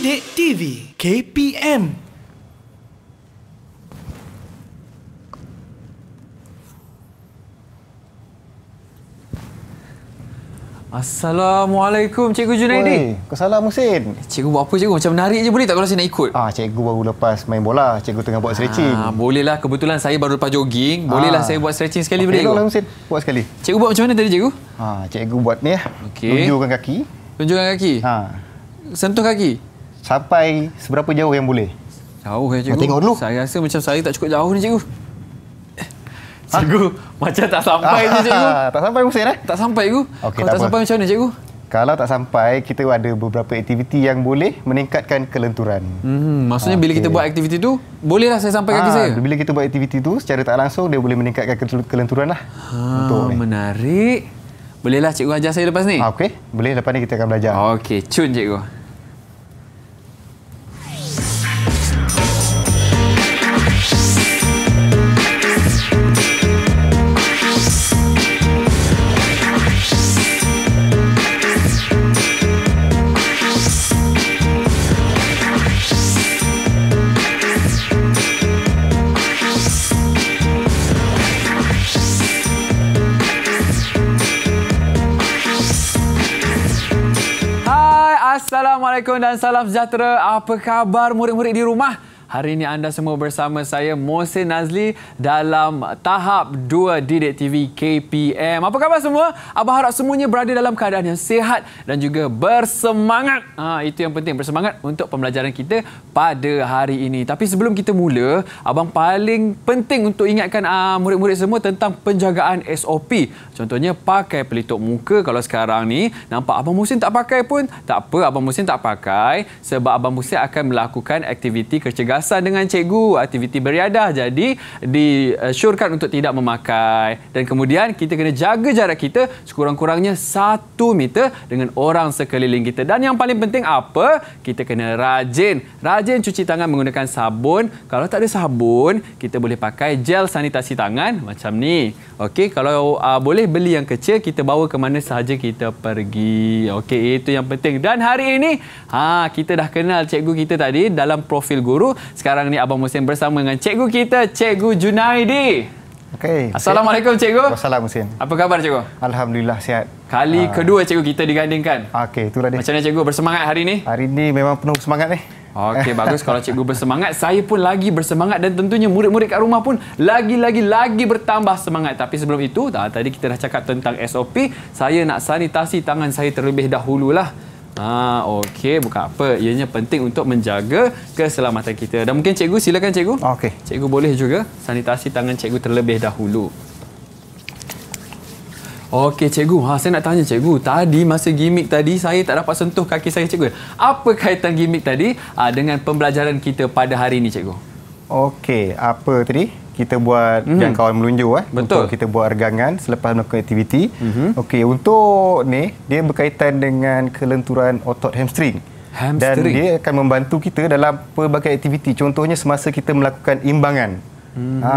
Sidik TV KPM Assalamualaikum Cikgu Junaidi. Kau salah musim. Cikgu buat apa cikgu? Macam menarik je boleh tak kalau saya nak ikut? Ah, cikgu baru lepas main bola. Cikgu tengah buat stretching. Ah, bolehlah kebetulan saya baru lepas jogging. Ah. Bolehlah ah. saya buat stretching sekali okay, boleh cikgu? Okeylah Husin. Buat sekali. Cikgu buat macam mana tadi cikgu? Ah, cikgu buat ni ya. Eh. Okay. Tunjukkan kaki. Tunjukkan kaki? Ha. Sentuh kaki? sampai seberapa jauh yang boleh? Jauh eh cikgu. Nak tengok dulu. Saya rasa macam saya tak cukup jauh ni cikgu. Eh, ha? Cikgu, macam tak sampai ni cikgu. Ah, tak sampai Husin eh? Tak sampai cikgu. Okay, Kalau tak, tak sampai macam mana cikgu? Kalau tak sampai, kita ada beberapa aktiviti yang boleh meningkatkan kelenturan. Hmm, maksudnya okay. bila kita buat aktiviti tu, bolehlah saya sampai ha, kaki ah, saya? Bila kita buat aktiviti tu, secara tak langsung, dia boleh meningkatkan kelenturan lah. Ha, untuk menarik. Ni. Bolehlah cikgu ajar saya lepas ni? Ha, Okey, boleh. Lepas ni kita akan belajar. Okey, cun cikgu. Assalamualaikum dan salam sejahtera. Apa khabar murid-murid di rumah? Hari ini anda semua bersama saya Mohsin Nazli dalam tahap 2 Didik TV KPM. Apa khabar semua? Abang harap semuanya berada dalam keadaan yang sihat dan juga bersemangat. Ha, itu yang penting, bersemangat untuk pembelajaran kita pada hari ini. Tapi sebelum kita mula, Abang paling penting untuk ingatkan uh, murid-murid semua tentang penjagaan SOP. Contohnya, pakai pelitup muka kalau sekarang ni. Nampak Abang Mohsin tak pakai pun, tak apa Abang Mohsin tak pakai sebab Abang Mohsin akan melakukan aktiviti kerja berpapasan dengan cikgu, aktiviti beriadah. Jadi, disyorkan untuk tidak memakai. Dan kemudian, kita kena jaga jarak kita sekurang-kurangnya satu meter dengan orang sekeliling kita. Dan yang paling penting apa? Kita kena rajin. Rajin cuci tangan menggunakan sabun. Kalau tak ada sabun, kita boleh pakai gel sanitasi tangan macam ni. Okey, kalau uh, boleh beli yang kecil, kita bawa ke mana sahaja kita pergi. Okey, itu yang penting. Dan hari ini, ha, kita dah kenal cikgu kita tadi dalam profil guru sekarang ni Abang Musin bersama dengan cikgu kita, Cikgu Junaidi. Okay. Assalamualaikum cikgu. Assalamualaikum Musin. Apa khabar cikgu? Alhamdulillah sihat. Kali uh, kedua cikgu kita digandingkan. Okey, itulah dia. Macam mana cikgu bersemangat hari ni? Hari ni memang penuh semangat ni. Okey, bagus kalau cikgu bersemangat, saya pun lagi bersemangat dan tentunya murid-murid kat rumah pun lagi-lagi lagi bertambah semangat. Tapi sebelum itu, tadi kita dah cakap tentang SOP, saya nak sanitasi tangan saya terlebih dahululah. Ah, okey, bukan apa. Ianya penting untuk menjaga keselamatan kita. Dan mungkin cikgu, silakan cikgu. Okey. Cikgu boleh juga sanitasi tangan cikgu terlebih dahulu. Okey, cikgu. Ha, saya nak tanya cikgu. Tadi masa gimmick tadi, saya tak dapat sentuh kaki saya, cikgu. Apa kaitan gimmick tadi ha, dengan pembelajaran kita pada hari ini, cikgu? Okey, apa tadi? kita buat mm. jangkauan melunjur eh Betul. untuk kita buat regangan selepas melakukan aktiviti. Mm-hmm. Okey, untuk ni dia berkaitan dengan kelenturan otot hamstring. hamstring. Dan dia akan membantu kita dalam pelbagai aktiviti. Contohnya semasa kita melakukan imbangan. Mm-hmm. Ha.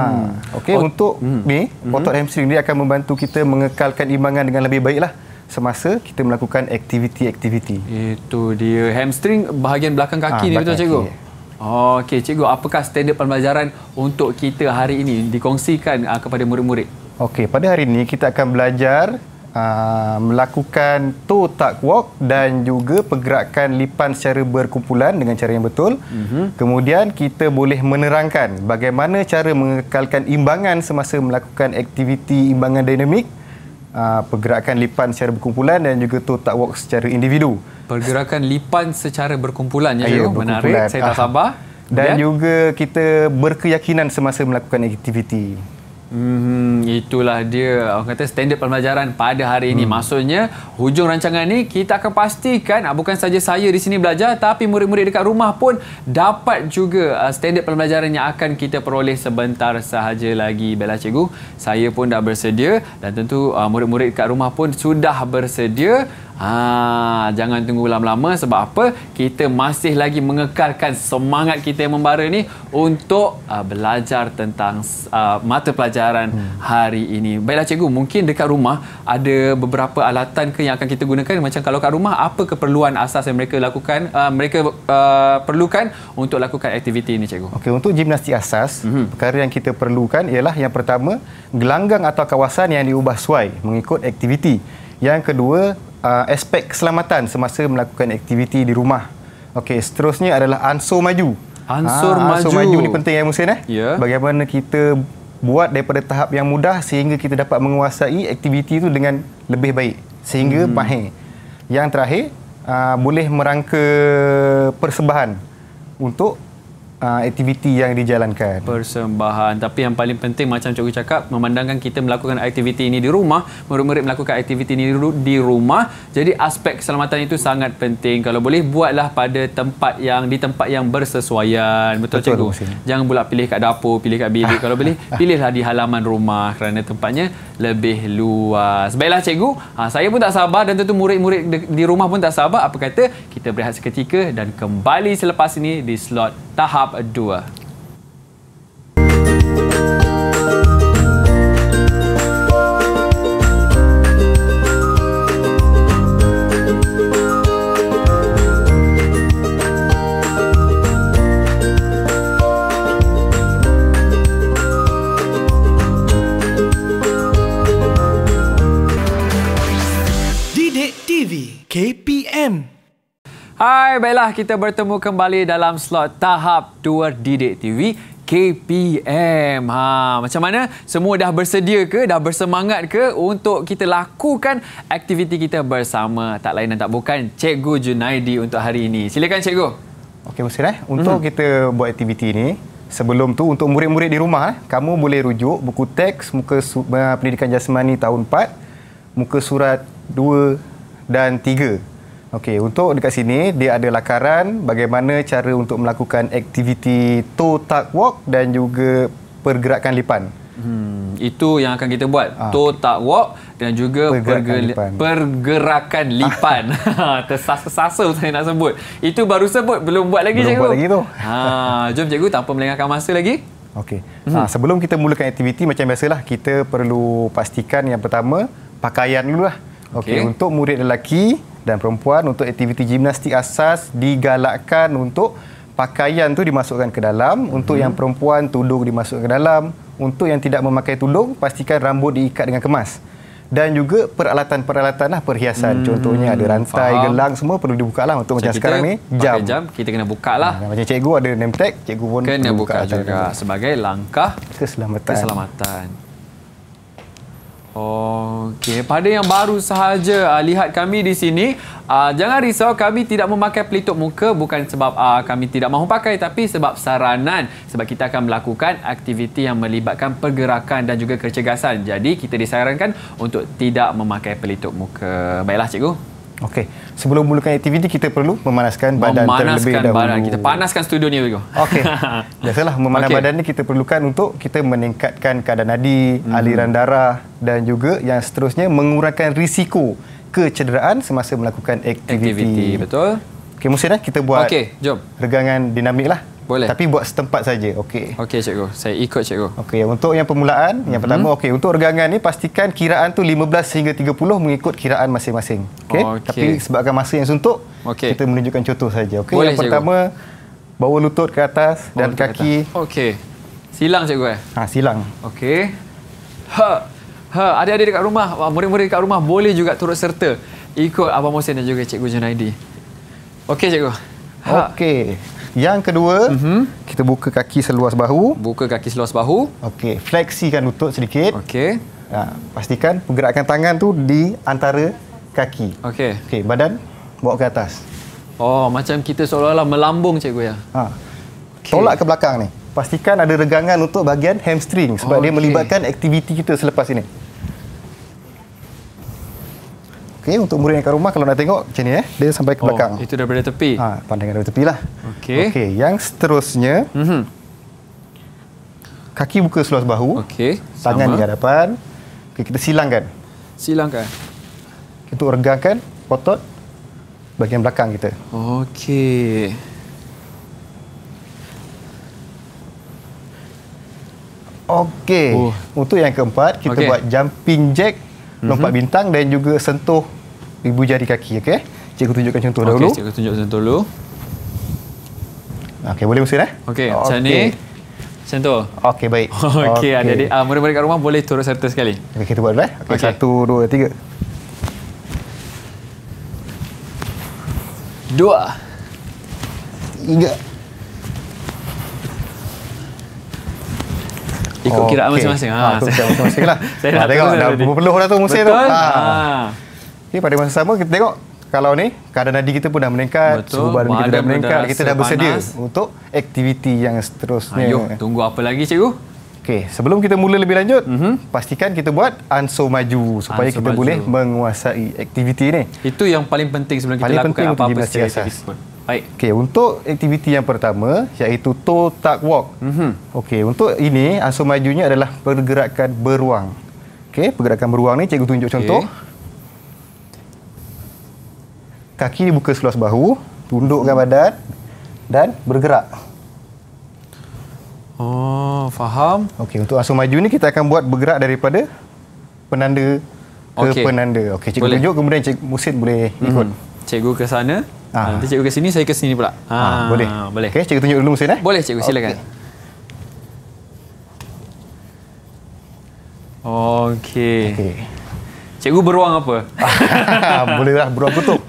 Okey, Ot- untuk mm. ni mhm. otot mm-hmm. hamstring dia akan membantu kita mengekalkan imbangan dengan lebih baiklah semasa kita melakukan aktiviti-aktiviti. Itu dia hamstring bahagian belakang kaki ha, ni belakang betul kaki. Oh, Okey, cikgu, apakah standard pembelajaran untuk kita hari ini dikongsikan uh, kepada murid-murid? Okey, pada hari ini kita akan belajar uh, melakukan toe tuck walk dan juga pergerakan lipan secara berkumpulan dengan cara yang betul. Mm-hmm. Kemudian kita boleh menerangkan bagaimana cara mengekalkan imbangan semasa melakukan aktiviti imbangan dinamik, uh, pergerakan lipan secara berkumpulan dan juga toe tuck walk secara individu pergerakan lipan secara berkumpulan ya, ya berkumpulan. menarik saya tak ah. sabar dan Bian? juga kita berkeyakinan semasa melakukan aktiviti Hmm, itulah dia orang kata standard pembelajaran pada hari ini. Hmm. Maksudnya hujung rancangan ini kita akan pastikan ah, bukan saja saya di sini belajar tapi murid-murid dekat rumah pun dapat juga ah, standard pembelajaran yang akan kita peroleh sebentar sahaja lagi Bella Cikgu. Saya pun dah bersedia dan tentu murid-murid dekat rumah pun sudah bersedia. Ah, jangan tunggu lama-lama sebab apa? Kita masih lagi mengekalkan semangat kita yang membara ni untuk uh, belajar tentang uh, mata pelajaran hmm. hari ini. Baiklah cikgu, mungkin dekat rumah ada beberapa alatan ke yang akan kita gunakan macam kalau kat rumah apa keperluan asas yang mereka lakukan uh, mereka uh, perlukan untuk lakukan aktiviti ini cikgu. Okey, untuk gimnastik asas, hmm. perkara yang kita perlukan ialah yang pertama, gelanggang atau kawasan yang diubah suai mengikut aktiviti. Yang kedua, uh, aspek keselamatan semasa melakukan aktiviti di rumah. Okey, seterusnya adalah ansur maju. Ansur ha, maju. Ansur maju ni penting eh, eh? ya Musin eh. Yeah. Bagaimana kita buat daripada tahap yang mudah sehingga kita dapat menguasai aktiviti itu dengan lebih baik sehingga hmm. mahir. Yang terakhir, uh, boleh merangka persembahan untuk Uh, aktiviti yang dijalankan. Persembahan. Tapi yang paling penting macam cikgu cakap, memandangkan kita melakukan aktiviti ini di rumah, murid-murid melakukan aktiviti ini di rumah, jadi aspek keselamatan itu sangat penting. Kalau boleh buatlah pada tempat yang di tempat yang bersesuaian. Betul, Betul cikgu. Maksudnya. Jangan pula pilih kat dapur, pilih kat bilik. Kalau boleh pilihlah di halaman rumah kerana tempatnya lebih luas. Baiklah cikgu, ha, saya pun tak sabar dan tentu murid-murid di rumah pun tak sabar. Apa kata kita berehat seketika dan kembali selepas ini di slot tahap dua. KPM. Hai, baiklah kita bertemu kembali dalam slot tahap Tour Didik TV KPM. Ha, macam mana? Semua dah bersedia ke? Dah bersemangat ke untuk kita lakukan aktiviti kita bersama tak lain dan tak bukan Cikgu Junaidi untuk hari ini. Silakan Cikgu. Okey, Mustira. Eh? Untuk hmm. kita buat aktiviti ini, sebelum tu untuk murid-murid di rumah, eh, kamu boleh rujuk buku teks muka eh, pendidikan jasmani tahun 4, muka surat 2 dan 3. Okey, untuk dekat sini dia ada lakaran bagaimana cara untuk melakukan aktiviti toe tuck walk dan juga pergerakan lipan. Hmm, itu yang akan kita buat. Ah, toe tuck walk dan juga pergerakan perger- lipan. Pergerakan lipan. Tersasa-sasa saya nak sebut. Itu baru sebut, belum buat lagi belum cikgu. Belum buat lagi tu. ha, jom cikgu tanpa melengahkan masa lagi. Okey. Hmm. Ha, sebelum kita mulakan aktiviti macam biasalah kita perlu pastikan yang pertama pakaian dululah. Okey, okay. untuk murid lelaki dan perempuan untuk aktiviti gimnastik asas digalakkan untuk pakaian tu dimasukkan ke dalam untuk hmm. yang perempuan tudung dimasukkan ke dalam untuk yang tidak memakai tudung pastikan rambut diikat dengan kemas dan juga peralatan-peralatan lah perhiasan hmm, contohnya ada rantai, faham. gelang semua perlu dibuka lah untuk macam, macam sekarang ni jam. jam kita kena buka lah ha, macam cikgu ada name tag cikgu pun kena buka, buka juga sebagai langkah keselamatan keselamatan Okey, pada yang baru sahaja uh, lihat kami di sini, uh, jangan risau kami tidak memakai pelitup muka bukan sebab uh, kami tidak mahu pakai tapi sebab saranan sebab kita akan melakukan aktiviti yang melibatkan pergerakan dan juga kecergasan. Jadi kita disarankan untuk tidak memakai pelitup muka. Baiklah cikgu. Okey, sebelum mulakan aktiviti kita perlu memanaskan badan memanaskan terlebih dahulu. Memanaskan badan. Kita panaskan studio ni dulu. Okey. Biasalah memanaskan okay. badan ni kita perlukan untuk kita meningkatkan kadar nadi, hmm. aliran darah dan juga yang seterusnya mengurangkan risiko kecederaan semasa melakukan aktiviti. aktiviti betul. Okey, Musin eh kita buat okay, jom. regangan dinamik lah. Boleh. Tapi buat setempat saja. Okey. Okey cikgu. Saya ikut cikgu. Okey, untuk yang permulaan, mm-hmm. yang mhm. pertama okey, untuk regangan ni pastikan kiraan tu 15 sehingga 30 mengikut kiraan masing-masing. Okey. Oh, okay. Tapi sebabkan masa yang suntuk, okay. kita menunjukkan contoh saja. Okey. Yang cikgu. pertama bawa lutut ke atas bawa dan kaki. Okey. Silang cikgu eh. Ha, silang. Okey. Ha. Ha, adik-adik dekat rumah, murid-murid dekat rumah boleh juga turut serta ikut Abang Mohsin dan juga Cikgu Junaidi. Okey, Cikgu. Ha. Okey. Yang kedua, mm-hmm. kita buka kaki seluas bahu. Buka kaki seluas bahu. Okey, fleksikan lutut sedikit. Okey. Ha, pastikan pergerakan tangan tu di antara kaki. Okey. Okey, badan bawa ke atas. Oh, macam kita seolah-olah melambung cikgu ya. Ha. Okay. Tolak ke belakang ni. Pastikan ada regangan untuk bahagian hamstring sebab okay. dia melibatkan aktiviti kita selepas ini. Okey, untuk murid yang kat rumah kalau nak tengok macam ni eh. Dia sampai ke oh, belakang. Oh, itu daripada tepi. Ha, pandangan daripada tepi lah. Okey. Okey, yang seterusnya. Mm -hmm. Kaki buka seluas bahu. Okey. Tangan di hadapan. Okey, kita silangkan. Silangkan. Kita regangkan otot bahagian belakang kita. Okey. Okey. Oh. Untuk yang keempat, kita okay. buat jumping jack mm-hmm. lompat mhm. bintang dan juga sentuh ibu jari kaki okey cikgu tunjukkan contoh okay, dahulu okey cikgu tunjuk contoh dulu okey boleh usir eh okey okay. macam ni sentuh okey baik okey okay. jadi uh, ah, murid-murid kat rumah boleh turun serta sekali okey kita buat eh okey okay. satu dua tiga dua tiga ikut okay. masing-masing. Ha, ha ikut masing-masing lah. saya ha, tengok, dah berapa orang tu musim Betul? tu. Ha. ha. Okay, pada masa sama, kita tengok kalau ni keadaan nadi kita pun dah meningkat, suhu badan kita dah meningkat, dah kita dah bersedia panas. untuk aktiviti yang seterusnya. Ayuh, tunggu apa lagi cikgu? Okay, sebelum kita mula lebih lanjut, mm -hmm. pastikan kita buat ansur maju supaya ansur kita maju. boleh menguasai aktiviti ini. Itu yang paling penting sebelum paling kita lakukan apa-apa secara aktiviti pun. Baik. Okey, untuk aktiviti yang pertama iaitu toe tuck walk. Mhm. Okey, untuk ini asal majunya adalah pergerakan beruang. Okey, pergerakan beruang ni cikgu tunjuk okay. contoh. Kaki dibuka seluas bahu, tundukkan badan dan bergerak. Oh, faham. Okey, untuk asal maju ni kita akan buat bergerak daripada penanda ke okay. penanda. Okey, cikgu boleh. tunjuk kemudian cikgu Musin boleh ikut. -hmm cikgu ke sana ha. nanti cikgu ke sini saya ke sini pula ha. Ha, boleh boleh okey cikgu tunjuk dulu mesin eh boleh cikgu silakan okey okey okay. cikgu beruang apa boleh lah beruang kutub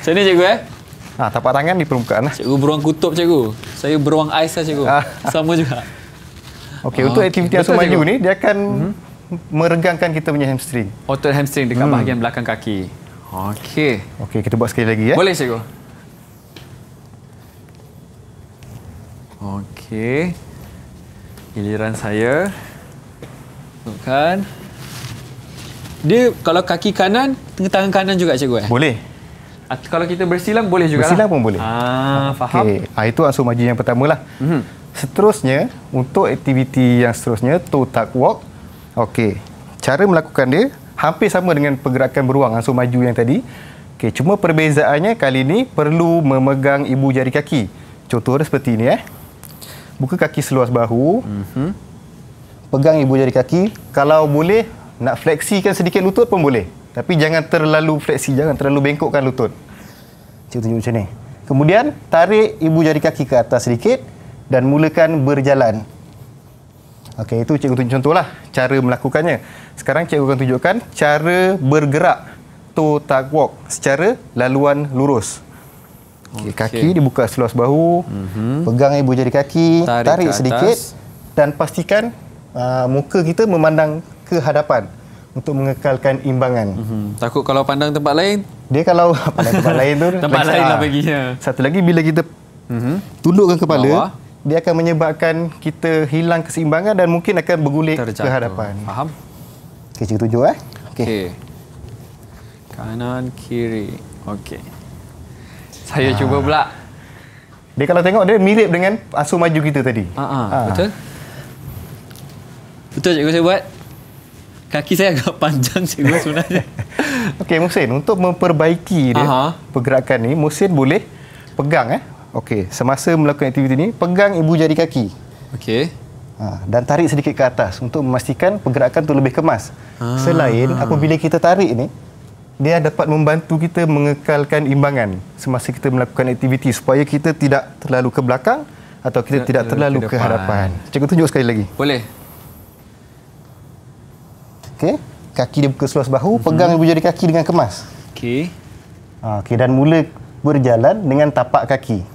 sini cikgu eh ha tapak tangan di permukaan lah cikgu beruang kutub cikgu saya beruang ais lah cikgu sama juga okey oh, untuk aktiviti okay. asal maju ni dia akan mm-hmm meregangkan kita punya hamstring. Otot hamstring dekat hmm. bahagian belakang kaki. Okey. Okey, kita buat sekali lagi ya. Boleh cikgu. Okey. Giliran saya. Tunjukkan. Dia kalau kaki kanan, tangan kanan juga cikgu eh? Boleh. Atau kalau kita bersilam boleh juga. Lah. Bersilam pun boleh. Ah, faham. Okey, ah, itu asuh maji yang pertama lah. Mm Seterusnya, untuk aktiviti yang seterusnya, toe tuck walk. Okey, cara melakukan dia, hampir sama dengan pergerakan beruang ansur maju yang tadi. Okay, cuma perbezaannya kali ini perlu memegang ibu jari kaki. Contoh Contohnya seperti ini eh. Buka kaki seluas bahu. Mm-hmm. Pegang ibu jari kaki. Kalau boleh nak fleksikan sedikit lutut pun boleh. Tapi jangan terlalu fleksi, jangan terlalu bengkokkan lutut. Cuba tunjuk macam ni. Kemudian tarik ibu jari kaki ke atas sedikit dan mulakan berjalan. Okey, itu cikgu tunjuk contohlah cara melakukannya. Sekarang cikgu akan tunjukkan cara bergerak toe tag walk secara laluan lurus. Okey, okay. kaki dibuka seluas bahu. Mm-hmm. Pegang ibu jari kaki, tarik, tarik sedikit dan pastikan uh, muka kita memandang ke hadapan untuk mengekalkan imbangan. Mm-hmm. Takut kalau pandang tempat lain, dia kalau pandang tempat lain tu tempat lain lah baginya. Lah. Satu lagi bila kita mm-hmm. tundukkan kepala Bawah dia akan menyebabkan kita hilang keseimbangan dan mungkin akan bergulir ke hadapan. Faham? Okey, cikgu tunjuk eh. Okey. Okay. Kanan, kiri. Okey. Saya Aa. cuba ah. pula. Dia kalau tengok dia mirip dengan asuh maju kita tadi. Ha betul? Betul cikgu saya buat. Kaki saya agak panjang cikgu sebenarnya. Okey, Musin, untuk memperbaiki dia pergerakan ni, Musin boleh pegang eh. Okey, semasa melakukan aktiviti ini, pegang ibu jari kaki. Okey. Ha, dan tarik sedikit ke atas untuk memastikan pergerakan tu lebih kemas. Ha. Selain apabila kita tarik ni, dia dapat membantu kita mengekalkan imbangan semasa kita melakukan aktiviti supaya kita tidak terlalu ke belakang atau kita tidak terlalu ke hadapan. Cikgu tunjuk sekali lagi. Boleh. Okey, kaki dia buka seluas bahu, hmm pegang ibu jari kaki dengan kemas. Okey. Ha, okey dan mula berjalan dengan tapak kaki.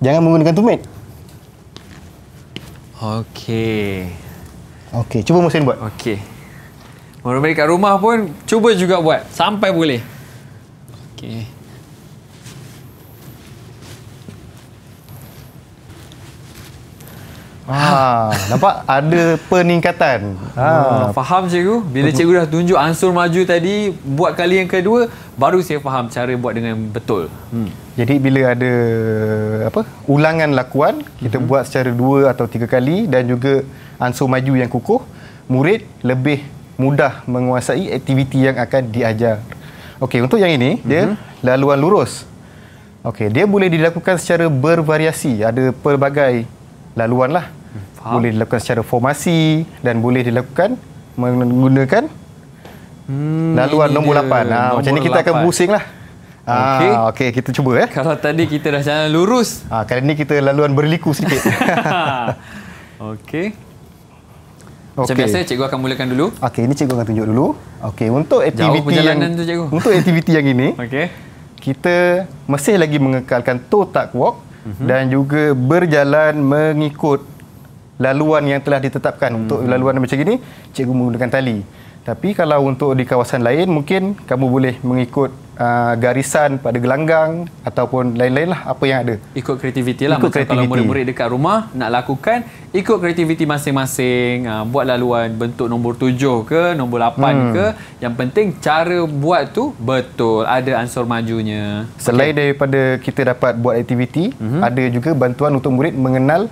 Jangan menggunakan tumit. Okey. Okey, cuba mesin buat. Okey. Orang balik kat rumah pun cuba juga buat sampai boleh. Okey. Ha, nampak ada peningkatan. Ha, hmm, faham cikgu? Bila cikgu dah tunjuk ansur maju tadi, buat kali yang kedua baru saya faham cara buat dengan betul. Hmm. Jadi bila ada apa? ulangan lakuan, kita hmm. buat secara dua atau tiga kali dan juga ansur maju yang kukuh, murid lebih mudah menguasai aktiviti yang akan diajar. Okey, untuk yang ini hmm. dia laluan lurus. Okey, dia boleh dilakukan secara bervariasi, ada pelbagai laluan lah Faham. boleh dilakukan secara formasi dan boleh dilakukan menggunakan hmm, laluan nombor 8. Ha, ah, nombor macam ni kita 8. akan pusing lah. Ah, okey, ha, okay, kita cuba. Eh. Kalau tadi kita dah jalan lurus. Ha, kali ni kita laluan berliku sedikit. Okey. Macam okay. biasa, cikgu akan mulakan dulu. Okay, ini cikgu akan tunjuk dulu. Okay, untuk aktiviti yang, tu, cikgu. untuk aktiviti yang ini, okay. kita masih lagi mengekalkan toe tuck walk uh-huh. dan juga berjalan mengikut laluan yang telah ditetapkan hmm. untuk laluan macam ini cikgu menggunakan tali tapi kalau untuk di kawasan lain mungkin kamu boleh mengikut uh, garisan pada gelanggang ataupun lain-lain lah apa yang ada ikut kreativiti lah ikut kreativiti. kalau murid-murid dekat rumah nak lakukan ikut kreativiti masing-masing uh, buat laluan bentuk nombor tujuh ke nombor lapan hmm. ke yang penting cara buat tu betul ada ansur majunya selain okay. daripada kita dapat buat aktiviti uh-huh. ada juga bantuan untuk murid mengenal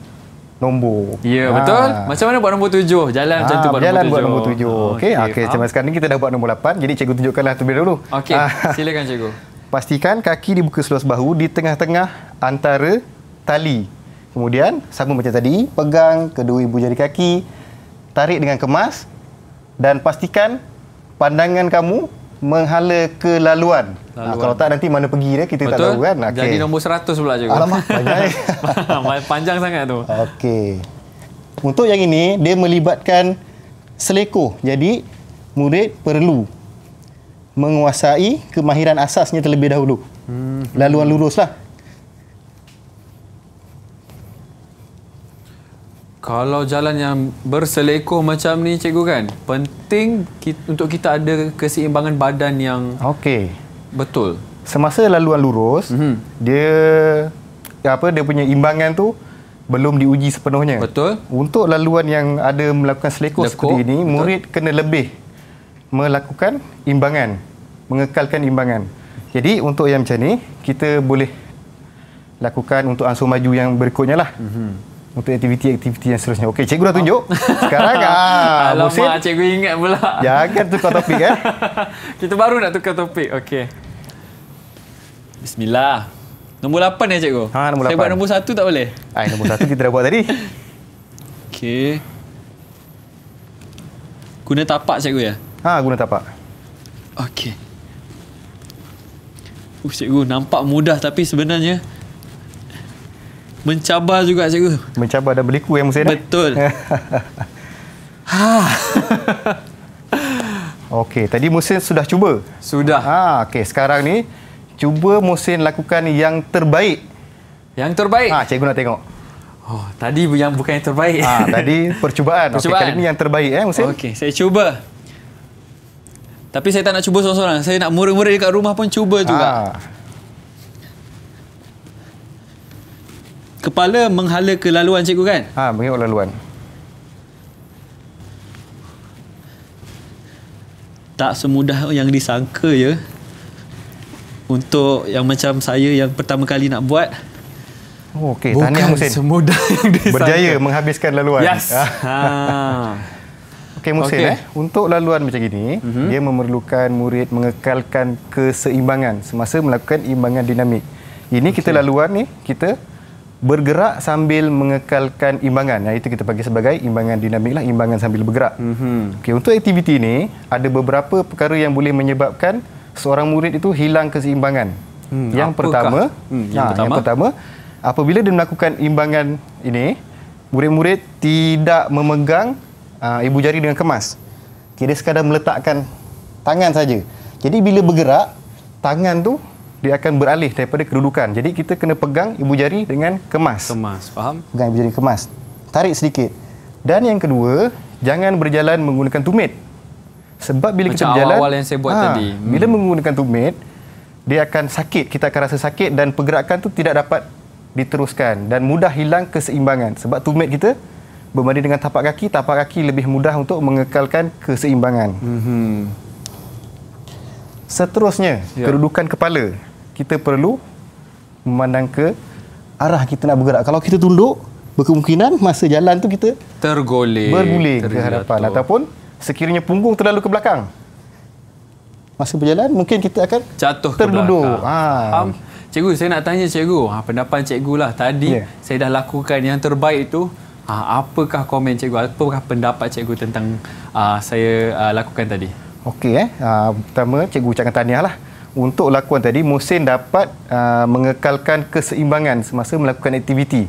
nombor. Ya, yeah, betul. Macam mana buat nombor tujuh? Jalan ha, macam tu ah, buat jalan nombor tujuh. buat nombor tujuh. Oh, Okey, okay. okay. okay. sekarang ni kita dah buat nombor lapan. Jadi cikgu tunjukkanlah terlebih dulu. Okey, ha. silakan cikgu. Pastikan kaki dibuka seluas bahu di tengah-tengah antara tali. Kemudian, sama macam tadi, pegang kedua ibu jari kaki, tarik dengan kemas dan pastikan pandangan kamu menghala ke ah, laluan. laluan. Ha, kalau tak nanti mana pergi dia kita Betul. tak tahu kan. Okay. Jadi nombor 100 pula juga. Alamak panjang. panjang sangat tu. Okey. Untuk yang ini dia melibatkan selekoh. Jadi murid perlu menguasai kemahiran asasnya terlebih dahulu. Hmm. Laluan luruslah. kalau jalan yang berselekoh macam ni cikgu kan penting kita, untuk kita ada keseimbangan badan yang okey betul semasa laluan lurus mm-hmm. dia ya apa dia punya imbangan tu belum diuji sepenuhnya betul untuk laluan yang ada melakukan selekoh Lekoh, seperti ini betul. murid kena lebih melakukan imbangan mengekalkan imbangan jadi untuk yang macam ni kita boleh lakukan untuk ansur maju yang berikutnya lah mm-hmm untuk aktiviti-aktiviti yang seterusnya. Okey, cikgu dah tunjuk. Ah. Sekarang ah, Alamak, cikgu ingat pula. Jangan tukar topik eh. Kita baru nak tukar topik. Okey. Bismillah. Nombor 8 eh cikgu? Ha, nombor 8. Saya buat nombor 1 tak boleh? Ah, nombor 1 kita dah buat tadi. Okey. Guna tapak cikgu ya? Ha, guna tapak. Okey. Uh, cikgu, nampak mudah tapi sebenarnya Mencabar juga cikgu. Mencabar dan beliku yang mesti Betul. ha. Okey, tadi Musin sudah cuba. Sudah. Ha, okey, sekarang ni cuba Musin lakukan yang terbaik. Yang terbaik. Ha, cikgu nak tengok. Oh, tadi yang bukan yang terbaik. Ha, tadi percubaan. percubaan. Okey, kali ni yang terbaik eh Musin. Okey, saya cuba. Tapi saya tak nak cuba seorang-seorang. Saya nak murid-murid dekat rumah pun cuba juga. Ha. kepala menghala ke laluan cikgu kan? Ha, mengikut laluan. Tak semudah yang disangka ya. Untuk yang macam saya yang pertama kali nak buat. Oh, okay. Bukan Tahniah, Musin. semudah yang disangka. Berjaya menghabiskan laluan. Yes. Ha. ha. Okey Musin, okay. Eh? untuk laluan macam ini, uh mhm. -huh. dia memerlukan murid mengekalkan keseimbangan semasa melakukan imbangan dinamik. Ini okay. kita laluan ni, kita bergerak sambil mengekalkan imbangan. Nah, itu kita panggil sebagai imbangan dinamik lah, imbangan sambil bergerak. Mm-hmm. Okay, untuk aktiviti ini, ada beberapa perkara yang boleh menyebabkan seorang murid itu hilang keseimbangan. Hmm, yang, pertama, hmm, yang, ha, nah, pertama. yang pertama, apabila dia melakukan imbangan ini, murid-murid tidak memegang uh, ibu jari dengan kemas. Okay, dia sekadar meletakkan tangan saja. Jadi bila bergerak, tangan tu dia akan beralih daripada kedudukan. Jadi kita kena pegang ibu jari dengan kemas. Kemas, faham? Pegang ibu jari kemas. Tarik sedikit. Dan yang kedua, jangan berjalan menggunakan tumit. Sebab bila Macam kita berjalan awal-awal yang saya buat ha, tadi. Hmm. Bila menggunakan tumit, dia akan sakit, kita akan rasa sakit dan pergerakan tu tidak dapat diteruskan dan mudah hilang keseimbangan sebab tumit kita berbanding dengan tapak kaki, tapak kaki lebih mudah untuk mengekalkan keseimbangan. Mhm. Seterusnya, ya. kedudukan kepala kita perlu memandang ke arah kita nak bergerak. Kalau kita tunduk, berkemungkinan masa jalan tu kita terguling, berguling ke hadapan ataupun sekiranya punggung terlalu ke belakang. Masa berjalan mungkin kita akan jatuh terduduk. ke belakang. Ha. Um, cikgu, saya nak tanya cikgu, ha, pendapat cikgu lah tadi yeah. saya dah lakukan yang terbaik itu ha, ah, apakah komen cikgu, apakah pendapat cikgu tentang uh, saya uh, lakukan tadi? Okey eh, uh, pertama cikgu ucapkan tahniah lah untuk lakuan tadi Musin dapat uh, mengekalkan keseimbangan semasa melakukan aktiviti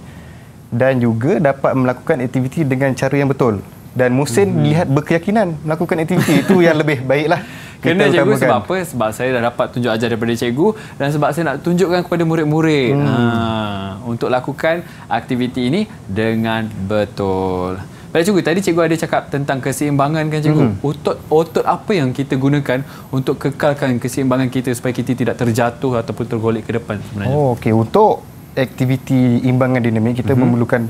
dan juga dapat melakukan aktiviti dengan cara yang betul dan Musin hmm. lihat berkeyakinan melakukan aktiviti itu yang lebih baiklah kerana cikgu utamakan. sebab apa? Sebab saya dah dapat tunjuk ajar daripada cikgu dan sebab saya nak tunjukkan kepada murid-murid hmm. ha, untuk lakukan aktiviti ini dengan betul. Baik cikgu, tadi cikgu ada cakap tentang keseimbangan kan cikgu? Otot-otot mm-hmm. hmm. apa yang kita gunakan untuk kekalkan keseimbangan kita supaya kita tidak terjatuh ataupun tergolek ke depan sebenarnya? Oh, okey. Untuk aktiviti imbangan dinamik, kita hmm. memerlukan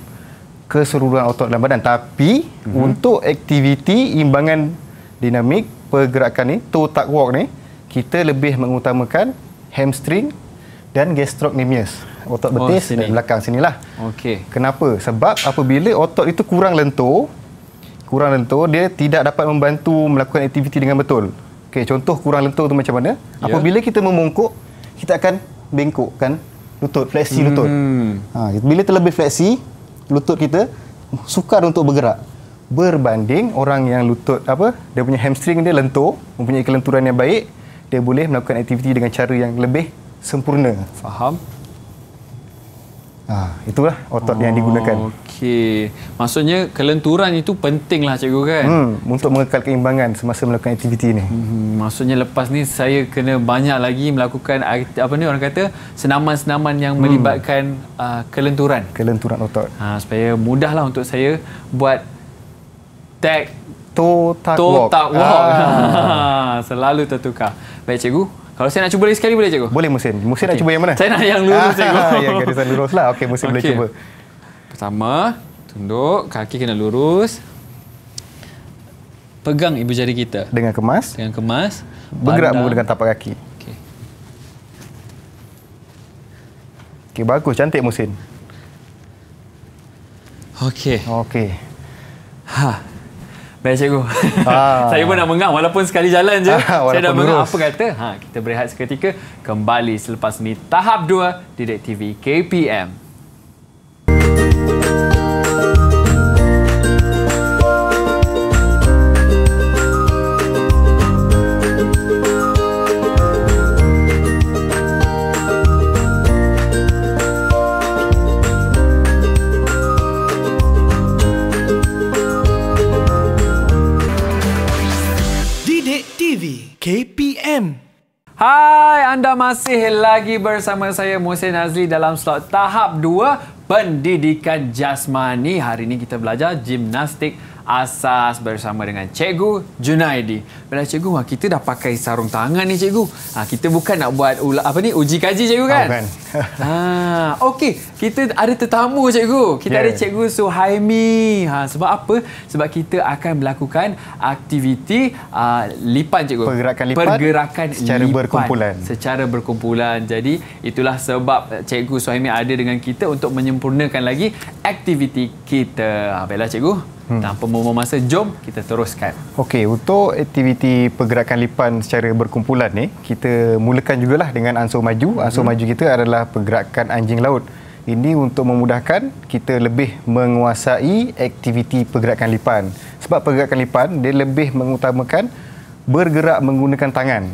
keseluruhan otot dalam badan. Tapi, hmm. untuk aktiviti imbangan dinamik, pergerakan ni, toe tuck walk ni, kita lebih mengutamakan hamstring dan gastrocnemius otot oh, betis oh, dan belakang sinilah. Okay. Kenapa? Sebab apabila otot itu kurang lentur, kurang lentur, dia tidak dapat membantu melakukan aktiviti dengan betul. Okey, contoh kurang lentur tu macam mana? Yeah. Apabila kita memungkuk, kita akan bengkok kan lutut, fleksi lutut. Hmm. Ha, bila terlebih fleksi, lutut kita sukar untuk bergerak. Berbanding orang yang lutut apa, dia punya hamstring dia lentur, mempunyai kelenturan yang baik, dia boleh melakukan aktiviti dengan cara yang lebih sempurna. Faham? Ha, itulah otot oh, yang digunakan. Okey. Maksudnya kelenturan itu pentinglah cikgu kan? Hmm, untuk mengekalkan keimbangan semasa melakukan aktiviti ini. Hmm, maksudnya lepas ni saya kena banyak lagi melakukan apa ni orang kata senaman-senaman yang hmm. melibatkan uh, kelenturan. Kelenturan otot. Ha, supaya mudahlah untuk saya buat tag to tak walk. Ah. Ha, selalu tertukar. Baik cikgu, kalau saya nak cuba lagi sekali boleh cikgu? Boleh musim. Musim okay. nak cuba yang mana? Saya nak yang lurus ah, cikgu. yang garisan lurus lah. Okey Musin okay. boleh cuba. Pertama, tunduk. Kaki kena lurus. Pegang ibu jari kita. Dengan kemas. Dengan kemas. Bergerak muka dengan tapak kaki. Okey. Okey bagus. Cantik musim. Okey. Okey. Ha. Baik cikgu. Ha. saya pun nak mengang, walaupun sekali jalan je. Ha, saya dah mengang apa kata? Ha, kita berehat seketika kembali selepas ni tahap 2 Direct TV KPM. Thank you. KPM. Hai, anda masih lagi bersama saya Musin Azli dalam slot tahap 2 pendidikan jasmani. Hari ini kita belajar gimnastik asas bersama dengan Cikgu Junaidi. Bila Cikgu, ha, kita dah pakai sarung tangan ni Cikgu. Ha, kita bukan nak buat ula, apa ni uji kaji Cikgu kan? Bukan. Oh, ah, ha, Okey, kita ada tetamu Cikgu. Kita yeah. ada ya. Cikgu Suhaimi. Ha, sebab apa? Sebab kita akan melakukan aktiviti uh, lipan Cikgu. Pergerakan lipan. Pergerakan secara lipan. berkumpulan. Secara berkumpulan. Jadi itulah sebab Cikgu Suhaimi ada dengan kita untuk menyempurnakan lagi aktiviti kita. Ha, baiklah Cikgu hmm. tanpa membuang masa jom kita teruskan Okey, untuk aktiviti pergerakan lipan secara berkumpulan ni kita mulakan jugalah dengan ansur maju ansur hmm. maju kita adalah pergerakan anjing laut ini untuk memudahkan kita lebih menguasai aktiviti pergerakan lipan sebab pergerakan lipan dia lebih mengutamakan bergerak menggunakan tangan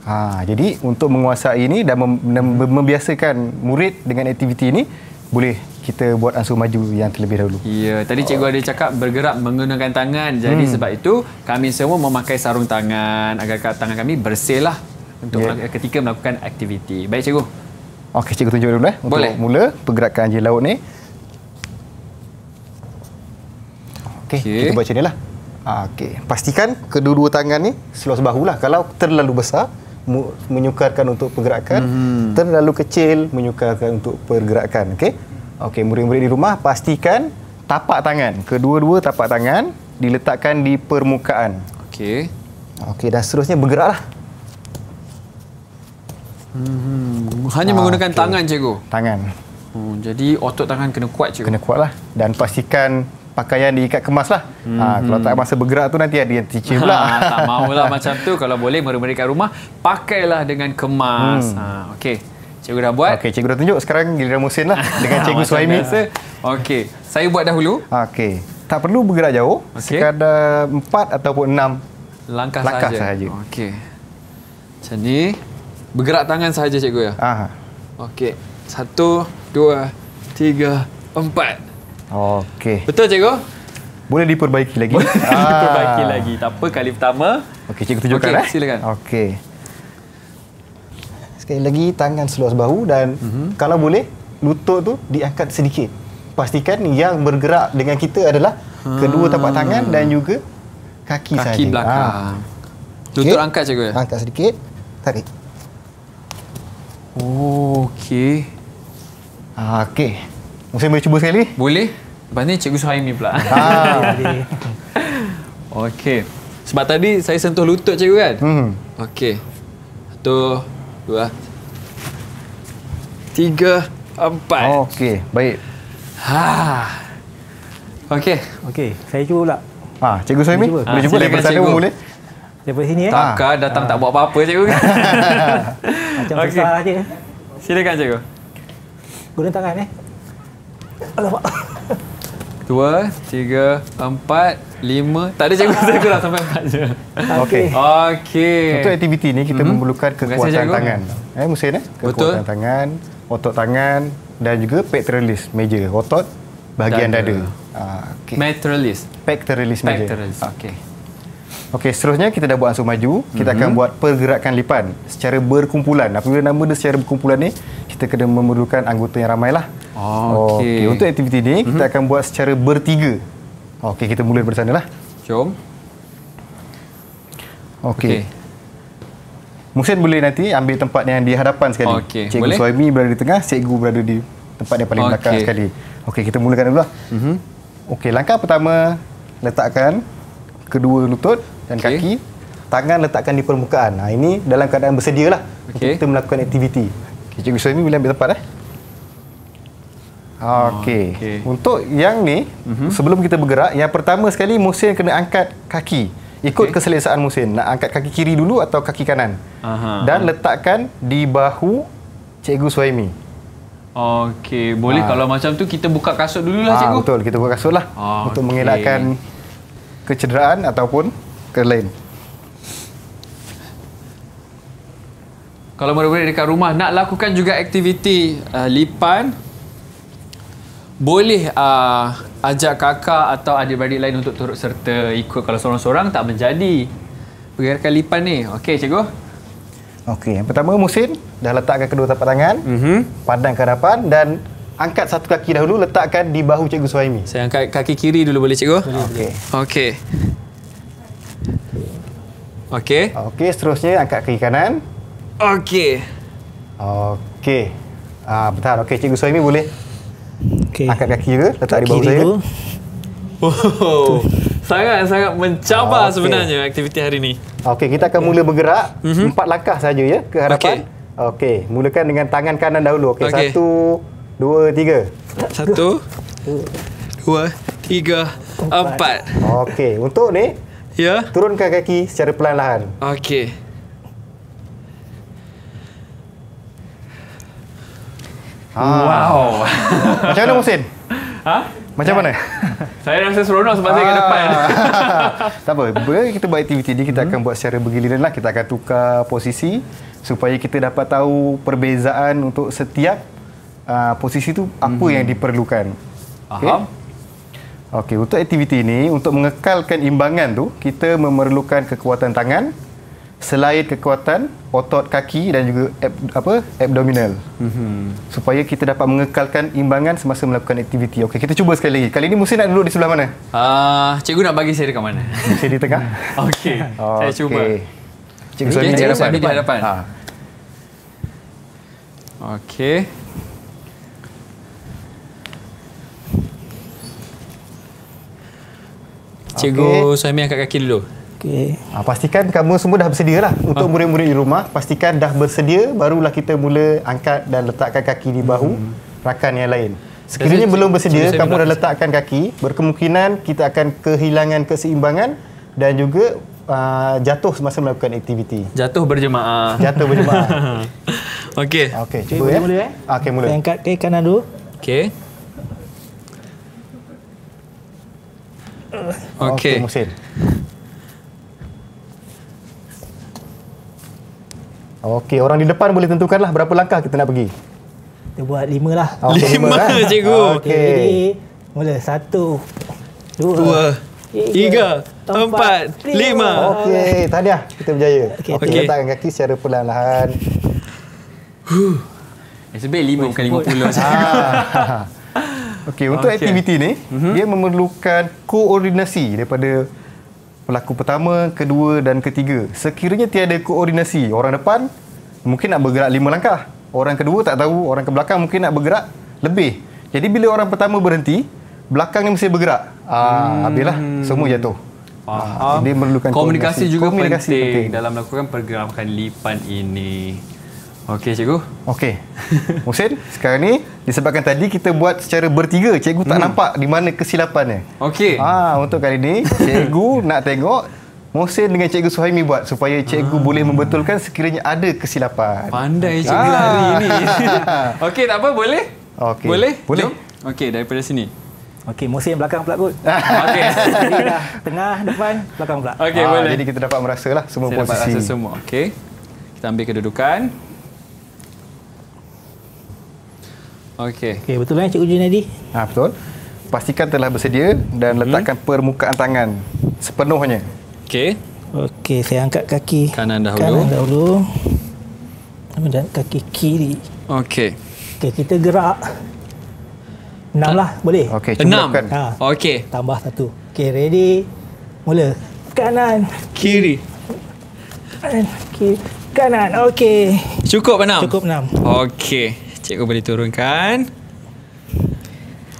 Ha, jadi untuk menguasai ini dan mem- mem- membiasakan murid dengan aktiviti ini boleh kita buat ansur maju yang terlebih dahulu. Ya, tadi cikgu ada cakap bergerak menggunakan tangan. Jadi hmm. sebab itu kami semua memakai sarung tangan agar tangan kami bersih lah untuk yeah. Ya. ketika melakukan aktiviti. Baik cikgu. Okey, cikgu tunjuk dulu eh untuk Boleh. mula pergerakan anjing laut ni. Okey, okay. kita buat macam lah. Ah, okay pastikan kedua-dua tangan ni seluas lah. Kalau terlalu besar menyukarkan untuk pergerakan, mm -hmm. terlalu kecil menyukarkan untuk pergerakan, okey? Okey, murid-murid di rumah pastikan tapak tangan, kedua-dua tapak tangan diletakkan di permukaan. Okey. Okey, dan seterusnya bergeraklah. Hmm, hanya ah, menggunakan okay. tangan cikgu. Tangan. Hmm, jadi otot tangan kena kuat cikgu. Kena lah. dan pastikan pakaian diikat kemaslah. Ah, hmm. Ha, kalau tak masa bergerak tu nanti ada yang teacher pula. Ha, tak maulah macam tu kalau boleh murid-murid kat rumah pakailah dengan kemas. Hmm. Ha okey cikgu dah buat. Okey, cikgu dah tunjuk. Sekarang giliran Musin lah dengan cikgu Suhaimi. Okey, saya buat dahulu. Okey, tak perlu bergerak jauh. Okay. Sekadar empat ataupun enam langkah, langkah sahaja. sahaja. Okey. Macam ni. Bergerak tangan sahaja cikgu ya? Aha. Okey. Satu, dua, tiga, empat. Okey. Betul cikgu? Boleh diperbaiki lagi. Boleh ah. diperbaiki lagi. Tak apa kali pertama. Okey, cikgu tunjukkan. Okey, eh. silakan. Okey sekali lagi tangan seluas bahu dan mm-hmm. kalau boleh lutut tu diangkat sedikit pastikan yang bergerak dengan kita adalah hmm. kedua tapak tangan dan juga kaki saja kaki sahaja. belakang ha. lutut okay. angkat cikgu ya. angkat sedikit tarik okey ha, okey Mesti boleh cuba sekali boleh lepas ni cikgu Suhaimi pula ha. okey sebab tadi saya sentuh lutut cikgu kan hmm okey tu dua, tiga, empat. Oh, Okey, baik. Ha. Okey. Okey, saya cuba pula. Ha, cikgu Suhaimi, boleh cuba. Boleh cuba. Boleh ha, boleh. Daripada sini eh. Takkan ha. datang ha. tak buat apa-apa cikgu kan? Macam okay. besar je. Eh? Silakan cikgu. Guna tangan eh. Alamak dua, tiga, empat, lima. Tak ada cikgu, saya kurang sampai empat je. Okey. Okey. Untuk aktiviti ni, kita hmm. memerlukan kekuatan Terima tangan. Eh, Musin eh? Kekuatan Betul. tangan, otot tangan dan juga pectoralis meja. Otot bahagian dada. dada. Ah, okay. Metralis. Pectoralis meja. Pectoralis, okey. Okey, seterusnya kita dah buat ansur maju. Kita mm-hmm. akan buat pergerakan lipan secara berkumpulan. Apabila nama dia secara berkumpulan ni, kita kena memerlukan anggota yang lah. Oh, ah, okay. okay. Untuk aktiviti ni, mm-hmm. kita akan buat secara bertiga. Okey, kita mula daripada sana lah. Jom. Okey. Okay. Muhsin boleh nanti ambil tempat yang di hadapan sekali. Okay. Cikgu boleh? Suhaimi berada di tengah, cikgu berada di tempat yang paling okay. belakang sekali. Okey, kita mulakan dulu lah. Mm-hmm. Okey, langkah pertama, letakkan kedua lutut dan okay. kaki. Tangan letakkan di permukaan. Nah, ha, ini dalam keadaan bersedia lah okay. untuk kita melakukan aktiviti. Okay, cikgu Suhaimi boleh ambil tempat eh. Okey. Okay. Untuk yang ni, uh-huh. sebelum kita bergerak, yang pertama sekali Musin kena angkat kaki. Ikut okay. keselesaan Musin. Nak angkat kaki kiri dulu atau kaki kanan. Uh-huh. Dan letakkan di bahu cikgu Suhaimi. Okey, boleh ha. kalau macam tu kita buka kasut dululah ha, ah, cikgu. betul, kita buka kasutlah. Ha, ah, untuk okay. mengelakkan kecederaan ataupun kelain. kalau murid-murid dekat rumah nak lakukan juga aktiviti uh, lipan boleh uh, ajak kakak atau adik-beradik lain untuk turut serta ikut kalau seorang-seorang tak menjadi pergerakan lipan ni okey cikgu okey yang pertama Musin dah letakkan kedua tapak tangan mm-hmm. pandang ke hadapan dan angkat satu kaki dahulu letakkan di bahu cikgu Suhaimi saya angkat kaki kiri dulu boleh cikgu okey okey okey okey okay, seterusnya angkat kaki kanan Okey. Okey. Ah, uh, betul. Okey, Cikgu Suhaimi boleh. Okey. Angkat kaki ke? Letak kaki di bawah saya. Dulu. Oh, sangat-sangat mencabar okay. sebenarnya aktiviti hari ini. Okey, kita akan mula bergerak. Mm-hmm. Empat langkah saja ya ke hadapan. Okey, okay. mulakan dengan tangan kanan dahulu. Okey, okay. satu, dua, tiga. Satu, dua, tiga, empat. empat. Okey, untuk ni, yeah. turunkan kaki secara perlahan-lahan. Okey. Wow. Macam mana Musin? Ha? Macam mana? Saya rasa seronok sebab saya kat ah. depan. tak apa. Bila kita buat aktiviti ni, kita hmm. akan buat secara bergiliran lah. Kita akan tukar posisi supaya kita dapat tahu perbezaan untuk setiap uh, posisi tu apa hmm yang diperlukan. Okay? Faham. Okey, untuk aktiviti ini, untuk mengekalkan imbangan tu, kita memerlukan kekuatan tangan, selain kekuatan otot kaki dan juga ab, apa abdominal mm-hmm. supaya kita dapat mengekalkan imbangan semasa melakukan aktiviti okey kita cuba sekali lagi kali ini musim nak duduk di sebelah mana ah uh, cikgu nak bagi saya dekat mana saya di tengah okey oh, saya okay. cuba cikgu saya di hadapan di hadapan ha. okey Cikgu okay. Suhaimi angkat kaki dulu. Okey. Ha, pastikan kamu semua dah bersedia lah untuk ha. murid-murid di rumah. Pastikan dah bersedia, barulah kita mula angkat dan letakkan kaki di bahu hmm. rakan yang lain. Sekiranya jadi, belum bersedia, jadi kamu dah letakkan kaki, berkemungkinan kita akan kehilangan keseimbangan dan juga uh, jatuh semasa melakukan aktiviti. Jatuh berjemaah. Jatuh berjemaah. Okey. Okey, cuba okay, ya. Mula, ya. Okey, mula. Angkat ke kanan dulu. Okey. Okey. Okay, Okay. Okey, orang di depan boleh tentukanlah berapa langkah kita nak pergi. Kita buat lima lah. Oh, lima, lima kan? cikgu. Ah, okey, mula. Satu, dua, dua. Tiga, tiga, empat, lima. Okey, tahniah. Kita berjaya. Okey, okay. letakkan kaki secara perlahan-lahan. Huh. SB lima bukan lima puluh. Ha. Okey, untuk okay. aktiviti ni, mm-hmm. dia memerlukan koordinasi daripada pelaku pertama, kedua dan ketiga. Sekiranya tiada koordinasi, orang depan mungkin nak bergerak lima langkah. Orang kedua tak tahu, orang ke belakang mungkin nak bergerak lebih. Jadi bila orang pertama berhenti, belakang ni mesti bergerak. Ah, hmm. Habislah, semua jatuh. Faham. Dia ah, memerlukan komunikasi, komunikasi juga komunikasi penting, penting, dalam melakukan pergerakan lipan ini. Okey, cikgu. Okey. Musin, sekarang ni Disebabkan tadi kita buat secara bertiga, cikgu tak hmm. nampak di mana kesilapannya. Okey. Ah, untuk kali ini, cikgu nak tengok Mohsin dengan cikgu Suhaimi buat supaya cikgu ah. boleh membetulkan sekiranya ada kesilapan. Pandai cikgu ah. hari ini. Okey, tak apa, boleh? Okey. Boleh? Boleh. Okey, daripada sini. Okey, Mohsin belakang pula kot. Okey. tengah, depan, belakang pula. Okey, ah, boleh. Jadi kita dapat merasalah semua Saya posisi. Dapat rasa semua. Okey. Kita ambil kedudukan. Okey. Okey, betul kan Cikgu Junaidi? ha, betul. Pastikan telah bersedia dan mhm. letakkan permukaan tangan sepenuhnya. Okey. Okey, saya angkat kaki kanan dahulu. Kanan dahulu. Kemudian kaki kiri. Okey. Okey, kita gerak. Enam lah, boleh? Okey, cubakan. Ha. Okey. Tambah satu. Okey, ready? Mula. Kanan. Kiri. Kanan. Kiri. Kanan. Okey. Cukup enam? Cukup enam. Okey. Cikgu boleh turunkan.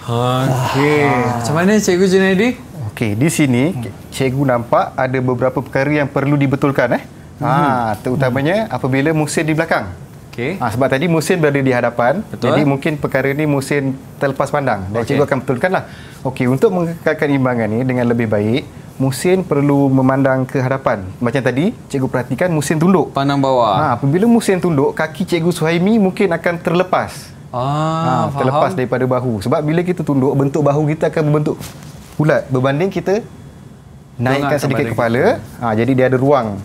Okey. Ah. Macam mana Cikgu Junaidi? Okey, di sini hmm. Cikgu nampak ada beberapa perkara yang perlu dibetulkan eh. Ha, terutamanya hmm. apabila musim di belakang. Okay. Ha, ah, sebab tadi musim berada di hadapan. Betul. Jadi mungkin perkara ini musim terlepas pandang. Dan okay. cikgu akan betulkanlah. Okey, untuk mengekalkan imbangan ni dengan lebih baik, Musin perlu memandang ke hadapan. Macam tadi, cikgu perhatikan musin tunduk. Pandang bawah. Ha, apabila musin tunduk, kaki cikgu Suhaimi mungkin akan terlepas. Ah, ha, terlepas daripada bahu. Sebab bila kita tunduk, bentuk bahu kita akan berbentuk bulat. Berbanding kita naikkan sedikit kepala, ha, jadi dia ada ruang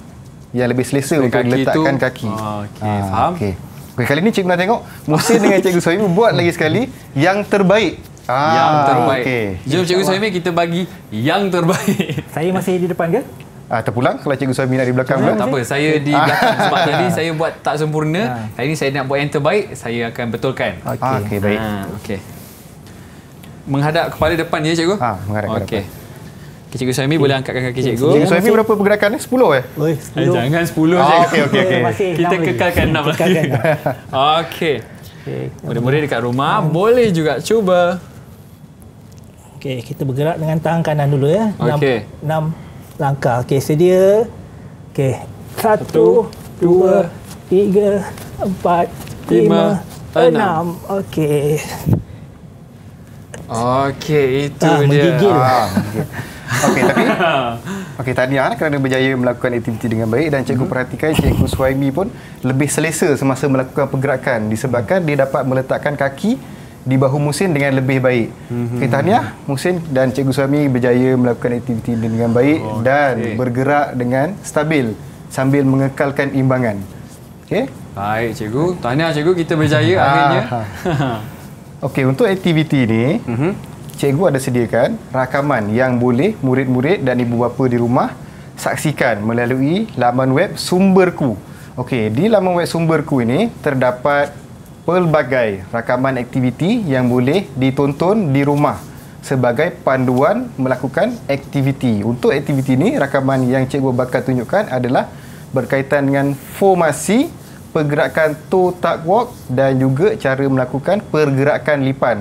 yang lebih selesa untuk kaki letakkan itu. kaki. Ah, okay, ha, faham. Okay. Okay, kali ini cikgu nak tengok, musin dengan cikgu Suhaimi buat lagi sekali yang terbaik Ah, yang terbaik. Okay. Jom Cikgu Suhaimi kita bagi yang terbaik. Saya masih di depan ke? Ah, terpulang kalau Cikgu Suhaimi nak di belakang. Tak apa, saya di ah. belakang sebab tadi saya buat tak sempurna. Ha. Hari ini saya nak buat yang terbaik, saya akan betulkan. Okey, ah, okay, baik. Ha, ah, okay. Menghadap kepala depan ya Cikgu? Ha, menghadap kepala okay. depan. Cikgu Suhaimi okay. boleh angkatkan kaki Cikgu. Cikgu Suhaimi berapa pergerakan ni? 10 eh? Oi, 10. Eh, jangan 10 oh, Cikgu. Okey, okey, okey. Kita kekalkan 6 lagi. Okey. Okay. Murid-murid dekat rumah boleh juga cuba. Okey, kita bergerak dengan tangan kanan dulu ya. Enam, okay. enam langkah. Okey, sedia. Okey. Satu, Satu, dua, tiga, empat, lima, lima enam. Okey. Okey, itu ah, dia. Menggigil. Ah, Okey, tapi Okey, tahniah lah kerana berjaya melakukan aktiviti dengan baik dan cikgu hmm. perhatikan cikgu Suhaimi pun lebih selesa semasa melakukan pergerakan disebabkan dia dapat meletakkan kaki di bahu musim dengan lebih baik. Mm-hmm. Okay, tahniah Musin dan Cikgu Suami berjaya melakukan aktiviti dengan baik oh, dan okay. bergerak dengan stabil sambil mengekalkan imbangan. Okey. Baik Cikgu, tahniah Cikgu kita berjaya akhirnya. Okey, untuk aktiviti ni, mm-hmm. Cikgu ada sediakan rakaman yang boleh murid-murid dan ibu bapa di rumah saksikan melalui laman web Sumberku. Okey, di laman web Sumberku ini terdapat pelbagai rakaman aktiviti yang boleh ditonton di rumah sebagai panduan melakukan aktiviti. Untuk aktiviti ini, rakaman yang Cikgu Bakar tunjukkan adalah berkaitan dengan formasi, pergerakan toe tuck walk dan juga cara melakukan pergerakan lipan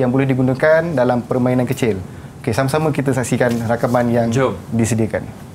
yang boleh digunakan dalam permainan kecil. Okey, sama-sama kita saksikan rakaman yang Jom. disediakan.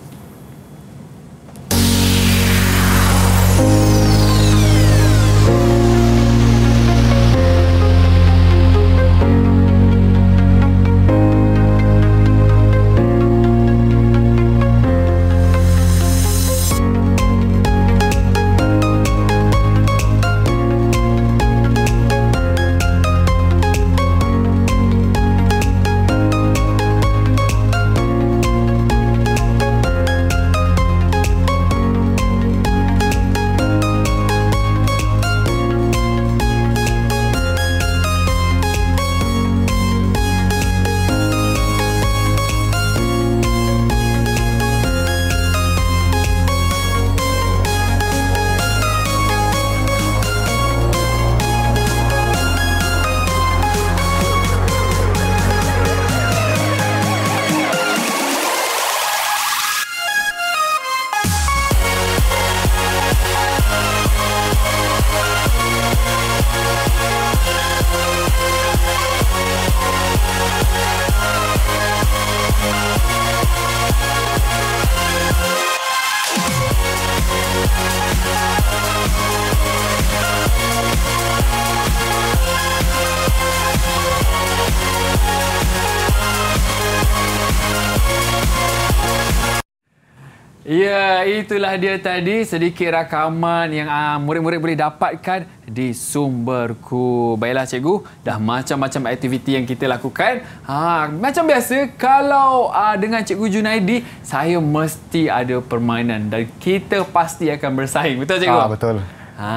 Ya, itulah dia tadi sedikit rakaman yang uh, murid-murid boleh dapatkan di sumberku. Baiklah cikgu, dah macam-macam aktiviti yang kita lakukan. Ha, macam biasa kalau uh, dengan cikgu Junaidi, saya mesti ada permainan dan kita pasti akan bersaing. Betul cikgu? Ah, ha, betul. Ha,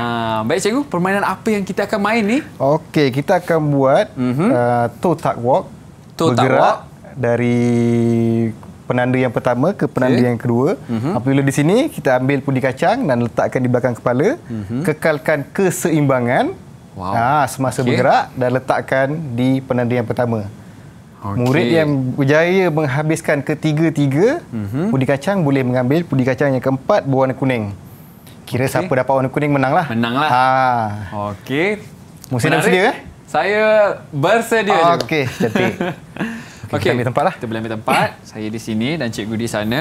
baik cikgu, permainan apa yang kita akan main ni? Okey, kita akan buat uh-huh. uh, toe tuck walk. Toe tuck walk dari penanda yang pertama ke penanda okay. yang kedua. Uh-huh. Apabila di sini kita ambil pundi kacang dan letakkan di belakang kepala, uh-huh. kekalkan keseimbangan. Wow. Ah, semasa okay. bergerak dan letakkan di penanda yang pertama. Okay. Murid yang berjaya menghabiskan ketiga-tiga uh-huh. pundi kacang boleh mengambil pundi kacang yang keempat berwarna kuning. Kira okay. siapa dapat warna kuning menanglah. Menanglah. Ha. Okey. Musim dah sedia eh? Saya bersedia. Ah, okey, cantik. Okay, okay. ambil tempat lah. Kita boleh ambil tempat. saya di sini dan cikgu di sana.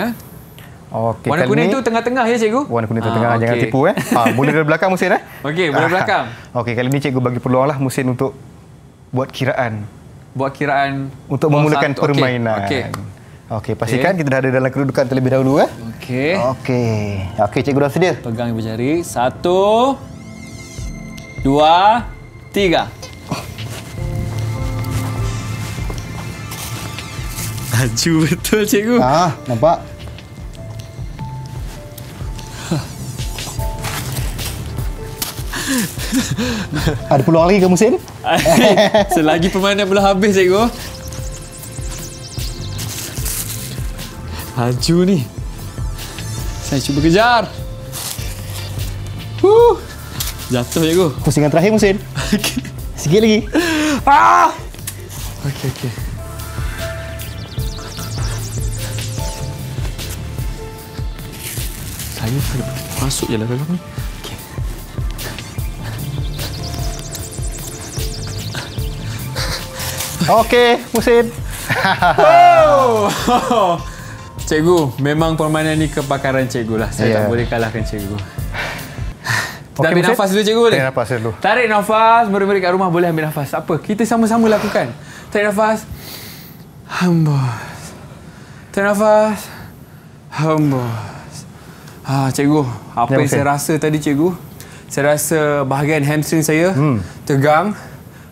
Okay, warna kuning tu tengah-tengah ya cikgu? Warna kuning tu ah, tengah, okay. jangan tipu eh. Ah, mula dari belakang Musin eh. Okey, mula ah. belakang. Okey, kali ni cikgu bagi peluang lah Musin untuk buat kiraan. Buat kiraan. Untuk memulakan satu. permainan. Okey, okay. okay, pastikan okay. kita dah ada dalam kedudukan terlebih dahulu eh. Okey. Okey, okay, cikgu dah sedia. Pegang ibu jari. Satu, dua, tiga. Laju betul cikgu Ha nampak Ada peluang lagi ke musim? Selagi permainan belum habis cikgu Laju ni Saya cuba kejar Huh. Jatuh cikgu Pusingan terakhir musim Sikit lagi Ah! Okey, okey. ni masuk je lah dalam ni. Okay. Okey, Musin. cikgu, memang permainan ni kepakaran cikgu lah. Saya yeah. tak boleh kalahkan cikgu. okay, ambil nafas dulu cikgu boleh? Tarik nafas dulu. Tarik nafas, murid-murid kat rumah boleh ambil nafas. Apa? Kita sama-sama lakukan. Tarik nafas. Hembus. Tarik nafas. Hembus. Ha, cikgu, apa yeah, okay. yang saya rasa tadi cikgu? Saya rasa bahagian hamstring saya hmm. tegang.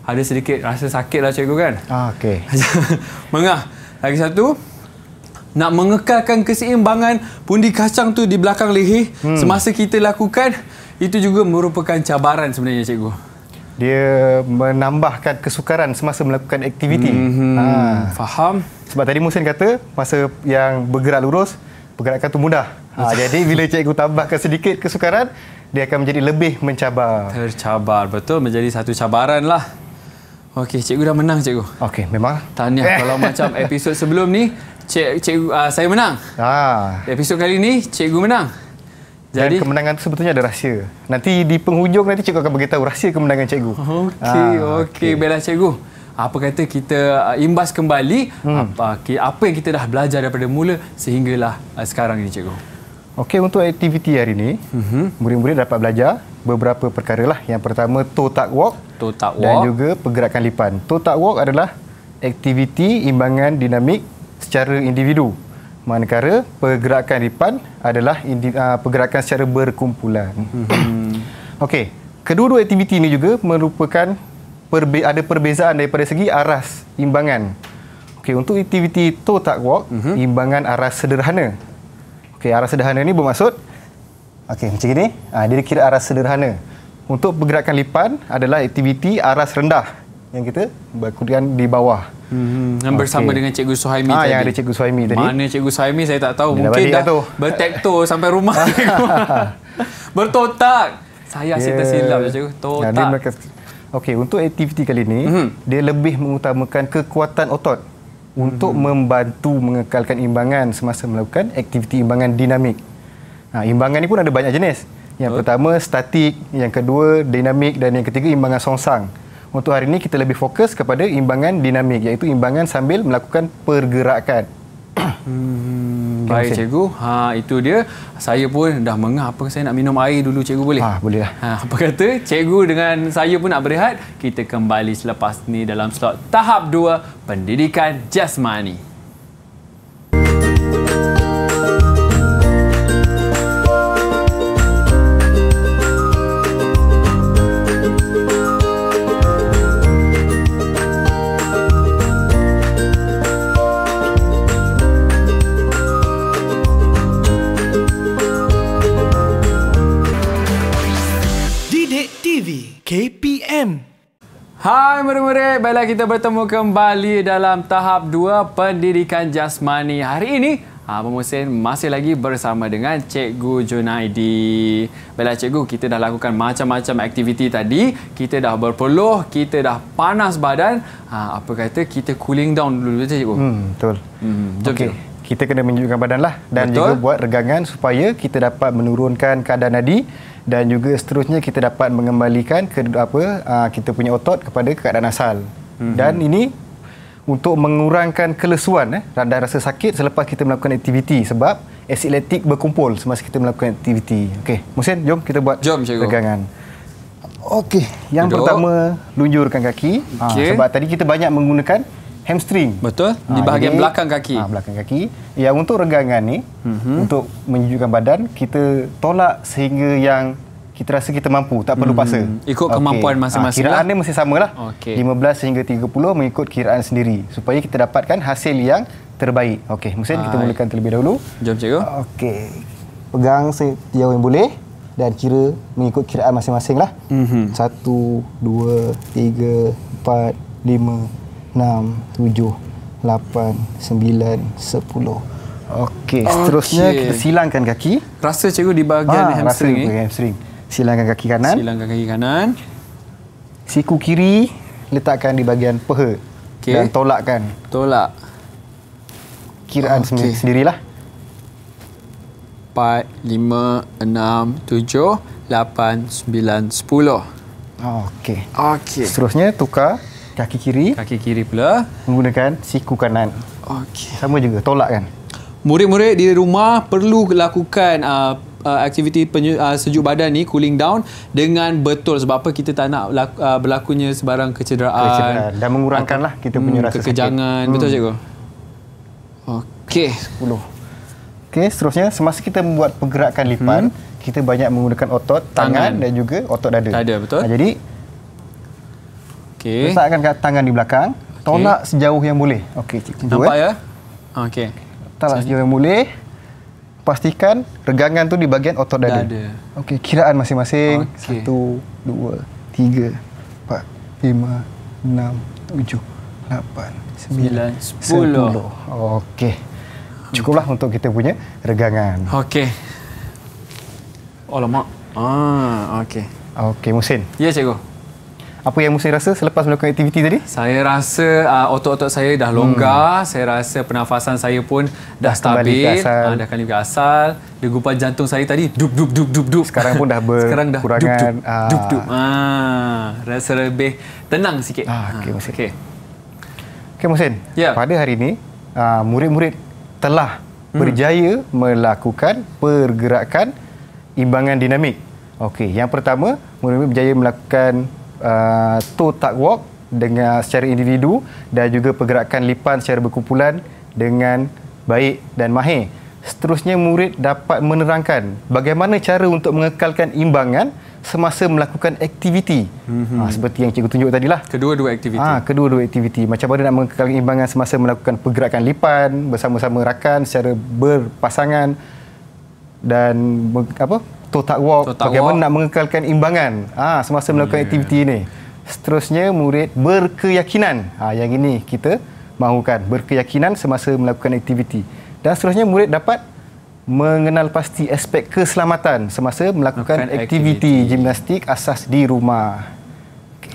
Ada sedikit rasa sakit lah cikgu kan? Ah, okay. Mengah. Lagi satu, nak mengekalkan keseimbangan pundi kacang tu di belakang leher hmm. semasa kita lakukan, itu juga merupakan cabaran sebenarnya cikgu. Dia menambahkan kesukaran semasa melakukan aktiviti. Hmm, ha. Faham. Sebab tadi Musin kata, masa yang bergerak lurus, pergerakan tu mudah. Ha, jadi bila cikgu tambahkan sedikit kesukaran, dia akan menjadi lebih mencabar. Tercabar, betul. Menjadi satu cabaran lah. Okey, cikgu dah menang cikgu. Okey, memang. Tahniah eh. kalau macam episod sebelum ni, cik, cikgu, uh, saya menang. Ha. Episod kali ni, cikgu menang. Jadi Dan kemenangan tu sebetulnya ada rahsia. Nanti di penghujung nanti cikgu akan beritahu rahsia kemenangan cikgu. Okey, ha, okey. Okay. Baiklah cikgu apa kata kita uh, imbas kembali hmm. apa, apa yang kita dah belajar daripada mula sehinggalah uh, sekarang ini cikgu. Okey untuk aktiviti hari ini, uh-huh. murid-murid dapat belajar beberapa perkara lah. Yang pertama toe tuck walk, toe tuck walk dan juga pergerakan lipan. Toe tuck walk adalah aktiviti imbangan dinamik secara individu. Manakala pergerakan lipan adalah indi, uh, pergerakan secara berkumpulan. Uh-huh. Okey, kedua-dua aktiviti ini juga merupakan perbe- ada perbezaan daripada segi aras imbangan. Okey, untuk aktiviti toe tuck walk, mm-hmm. imbangan aras sederhana. Okey, aras sederhana ni bermaksud okey, macam gini, ah ha, dia kira aras sederhana. Untuk pergerakan lipan adalah aktiviti aras rendah yang kita berkurian di bawah. Hmm, yang bersama okay. dengan Cikgu Suhaimi ha, tadi. yang ada Cikgu Suhaimi tadi. Mana Cikgu Suhaimi saya tak tahu. Dia Mungkin dah, dah bertektor sampai rumah. Bertotak. Saya asyik ya. yeah. tersilap je Cikgu. Ya, Totak. Nah, Okey, untuk aktiviti kali ini, mm-hmm. dia lebih mengutamakan kekuatan otot untuk mm-hmm. membantu mengekalkan imbangan semasa melakukan aktiviti imbangan dinamik. Ha, imbangan ini pun ada banyak jenis. Yang oh. pertama, statik. Yang kedua, dinamik. Dan yang ketiga, imbangan songsang. Untuk hari ini, kita lebih fokus kepada imbangan dinamik, iaitu imbangan sambil melakukan pergerakan hmm, baik masin. cikgu ha, itu dia saya pun dah mengah apa saya nak minum air dulu cikgu boleh ha, boleh lah ha, apa kata cikgu dengan saya pun nak berehat kita kembali selepas ni dalam slot tahap 2 pendidikan jasmani Hai murid-murid, baiklah kita bertemu kembali dalam tahap 2 pendidikan jasmani hari ini. Ah, Abang Musin masih lagi bersama dengan Cikgu Junaidi. Baiklah Cikgu, kita dah lakukan macam-macam aktiviti tadi. Kita dah berpeluh, kita dah panas badan. Ah, apa kata kita cooling down dulu saja Cikgu? Hmm, betul. Hmm, jom okay. Kita kena menyejukkan badan lah dan betul. juga buat regangan supaya kita dapat menurunkan kadar nadi dan juga seterusnya kita dapat mengembalikan ke apa uh, kita punya otot kepada keadaan asal mm-hmm. dan ini untuk mengurangkan kelesuan eh dan rasa sakit selepas kita melakukan aktiviti sebab asid letik berkumpul semasa kita melakukan aktiviti okey Musin jom kita buat jom, regangan okey yang Duduk. pertama lunjurkan kaki ah, okay. ha, sebab tadi kita banyak menggunakan hamstring. Betul. Ha, Di bahagian jadi, belakang kaki. Ha, belakang kaki. Yang untuk regangan ni, hmm untuk menyejukkan badan, kita tolak sehingga yang kita rasa kita mampu. Tak perlu mm-hmm. paksa. Ikut kemampuan ha, masing-masing. Ha, kiraan lah. dia masih sama lah. Okay. 15 sehingga 30 mengikut kiraan sendiri. Supaya kita dapatkan hasil yang terbaik. Okey, mungkin kita mulakan terlebih dahulu. Jom cikgu. Okey. Pegang sejauh yang boleh dan kira mengikut kiraan masing-masing lah. Mm-hmm. Satu, dua, tiga, empat, lima, 6, 7, 8, 9, 10. Okey, seterusnya okay. kita silangkan kaki. Rasa cikgu di bahagian ha, hamstring ni. Hamstring. Silangkan kaki kanan. Silangkan kaki kanan. Siku kiri letakkan di bahagian peha. Okay. Dan tolakkan. Tolak. Kiraan okay. sendirilah. 4, 5, 6, 7, 8, 9, 10. Okey. Okey. Seterusnya tukar kaki kiri kaki kiri pula menggunakan siku kanan okey sama juga tolak kan murid-murid di rumah perlu lakukan uh, Uh, aktiviti penyu, uh, sejuk badan ni cooling down dengan betul sebab apa kita tak nak laku, uh, berlakunya sebarang kecederaan, kecederaan. dan lah kita punya hmm, rasa kekejangan. hmm. betul cikgu okey sepuluh. okey seterusnya semasa kita membuat pergerakan lipan hmm. kita banyak menggunakan otot tangan, tangan dan juga otot dada, dada betul. Nah, jadi Okey. Letakkan kat tangan di belakang. Tolak sejauh yang boleh. Okey, cik. Nampak ya? Okey. Tolak sejauh yang boleh. Pastikan regangan tu di bahagian otot dada. Dada. Okey, kiraan masing-masing. Okay. Satu, dua, tiga, empat, lima, enam, tujuh, lapan, sembilan, sepuluh. sepuluh. Okey. Cukuplah untuk kita punya regangan. Okey. Alamak. Ah, okey. Okey, Musin. Ya, cikgu apa yang mesti rasa selepas melakukan aktiviti tadi? Saya rasa uh, otot-otot saya dah hmm. longgar, hmm. saya rasa pernafasan saya pun dah stabil, dah kembali ke ah, asal. Degupan jantung saya tadi dup dup dup dup dup. Sekarang pun dah berkurangan. Sekarang dah dup dup dup. dup. Ah. ah, rasa lebih tenang sikit. Ah, okey Musin. Okey. Okey Musin. Yeah. Pada hari ini, uh, murid-murid telah hmm. berjaya melakukan pergerakan imbangan dinamik. Okey, yang pertama, murid-murid berjaya melakukan uh, toe tuck walk dengan secara individu dan juga pergerakan lipan secara berkumpulan dengan baik dan mahir. Seterusnya murid dapat menerangkan bagaimana cara untuk mengekalkan imbangan semasa melakukan aktiviti. Mm-hmm. Ha, seperti yang cikgu tunjuk tadi lah. Kedua-dua aktiviti. Ah, ha, kedua-dua aktiviti. Macam mana nak mengekalkan imbangan semasa melakukan pergerakan lipan bersama-sama rakan secara berpasangan dan apa? Tak walk totak bagaimana walk. nak mengekalkan imbangan ha, semasa hmm, melakukan ya, ya. aktiviti ini seterusnya murid berkeyakinan ha, yang ini kita mahukan berkeyakinan semasa melakukan aktiviti dan seterusnya murid dapat mengenal pasti aspek keselamatan semasa melakukan aktiviti gimnastik asas di rumah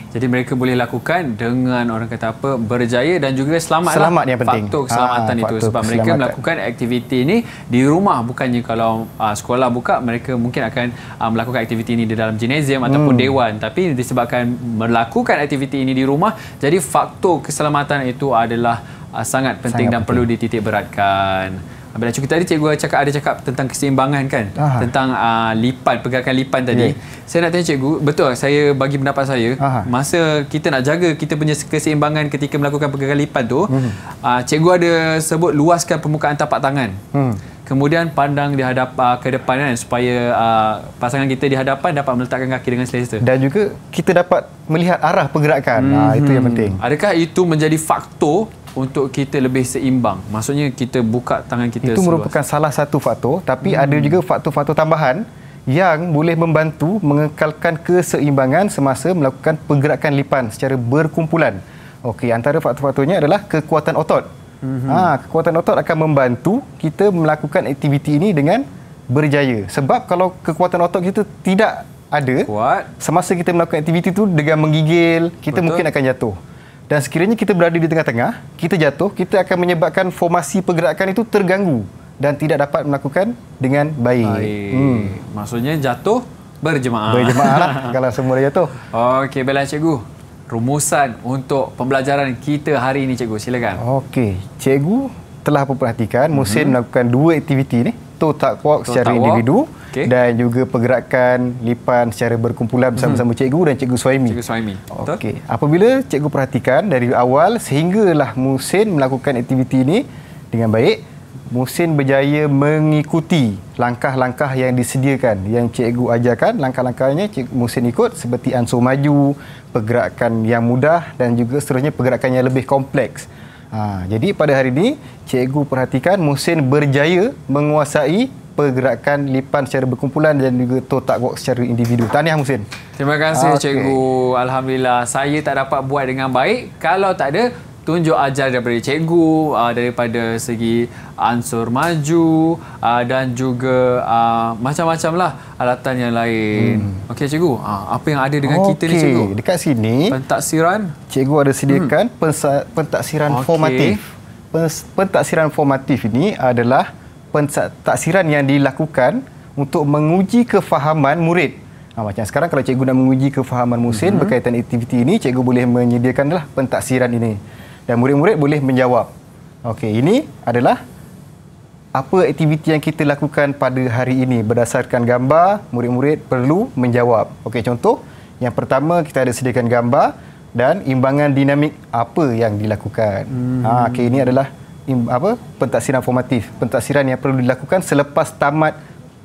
jadi mereka boleh lakukan dengan orang kata apa berjaya dan juga selamat. Lah. Selamat yang penting. Faktor keselamatan ha, itu faktor sebab keselamatan. mereka melakukan aktiviti ini di rumah bukannya kalau uh, sekolah buka mereka mungkin akan uh, melakukan aktiviti ini di dalam gymnasium hmm. ataupun dewan tapi disebabkan melakukan aktiviti ini di rumah jadi faktor keselamatan itu adalah uh, sangat penting sangat dan penting. perlu dititik beratkan. Abang Acu, tadi cikgu cakap, ada cakap tentang keseimbangan kan? Aha. Tentang uh, lipat, pergerakan lipat tadi. Yeah. Saya nak tanya cikgu, betul saya bagi pendapat saya, Aha. masa kita nak jaga kita punya keseimbangan ketika melakukan pegangan lipan tu, mm -hmm. uh, cikgu ada sebut luaskan permukaan tapak tangan. Hmm kemudian pandang di hadap uh, ke depan kan supaya uh, pasangan kita di hadapan dapat meletakkan kaki dengan selesa dan juga kita dapat melihat arah pergerakan hmm. uh, itu yang hmm. penting adakah itu menjadi faktor untuk kita lebih seimbang maksudnya kita buka tangan kita itu seluas. merupakan salah satu faktor tapi hmm. ada juga faktor-faktor tambahan yang boleh membantu mengekalkan keseimbangan semasa melakukan pergerakan lipan secara berkumpulan okey antara faktor-faktornya adalah kekuatan otot Mm-hmm. Ha, kekuatan otot akan membantu kita melakukan aktiviti ini dengan berjaya. Sebab kalau kekuatan otot kita tidak ada, kuat. semasa kita melakukan aktiviti itu dengan menggigil, kita Betul. mungkin akan jatuh. Dan sekiranya kita berada di tengah-tengah, kita jatuh, kita akan menyebabkan formasi pergerakan itu terganggu dan tidak dapat melakukan dengan baik. baik. Hmm. Maksudnya jatuh berjemaah. Berjemaah lah kalau semua dia jatuh. Okey, baiklah cikgu rumusan untuk pembelajaran kita hari ini cikgu silakan okey cikgu telah pun perhatikan mm-hmm. musim melakukan dua aktiviti ni toe tuck walk secara tuck individu Okay. dan juga pergerakan lipan secara berkumpulan bersama-sama mhm. mm-hmm. cikgu dan cikgu Suami. cikgu Suhaimi okey apabila cikgu perhatikan dari awal sehinggalah musim melakukan aktiviti ini dengan baik Musin berjaya mengikuti langkah-langkah yang disediakan yang cikgu ajarkan langkah-langkahnya cik Musin ikut seperti ansur maju pergerakan yang mudah dan juga seterusnya pergerakan yang lebih kompleks ha, jadi pada hari ini cikgu perhatikan Musin berjaya menguasai pergerakan lipan secara berkumpulan dan juga totak walk secara individu. Tahniah Musin. Terima kasih ah, okay. cikgu. Alhamdulillah saya tak dapat buat dengan baik kalau tak ada tunjuk ajar daripada cikgu uh, daripada segi ansur maju uh, dan juga uh, macam-macam lah alatan yang lain. Hmm. Okey cikgu, uh, apa yang ada dengan okay. kita ni cikgu? Dekat sini pentaksiran cikgu ada sediakan hmm. pentaksiran okay. formatif. Pens- pentaksiran formatif ini adalah pentaksiran yang dilakukan untuk menguji kefahaman murid. Ha, macam sekarang kalau cikgu nak menguji kefahaman musim mm-hmm. berkaitan aktiviti ini, cikgu boleh menyediakanlah pentaksiran ini dan murid-murid boleh menjawab. Okey, ini adalah apa aktiviti yang kita lakukan pada hari ini berdasarkan gambar, murid-murid perlu menjawab. Okey, contoh yang pertama kita ada sediakan gambar dan imbangan dinamik apa yang dilakukan. Hmm. Ha, okey, ini adalah apa? pentaksiran formatif, pentaksiran yang perlu dilakukan selepas tamat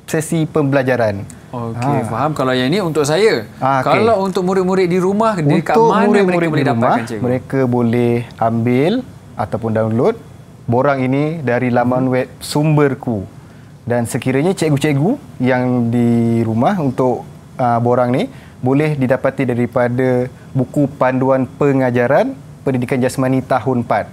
sesi pembelajaran. Okey, ha. faham. Kalau yang ini untuk saya. Ha, ah, okay. Kalau untuk murid-murid di rumah, untuk dekat mana murid-murid mereka boleh dapatkan cikgu? Mereka boleh ambil ataupun download borang ini dari laman hmm. web sumberku. Dan sekiranya cikgu-cikgu yang di rumah untuk uh, borang ni boleh didapati daripada buku panduan pengajaran pendidikan jasmani tahun 4.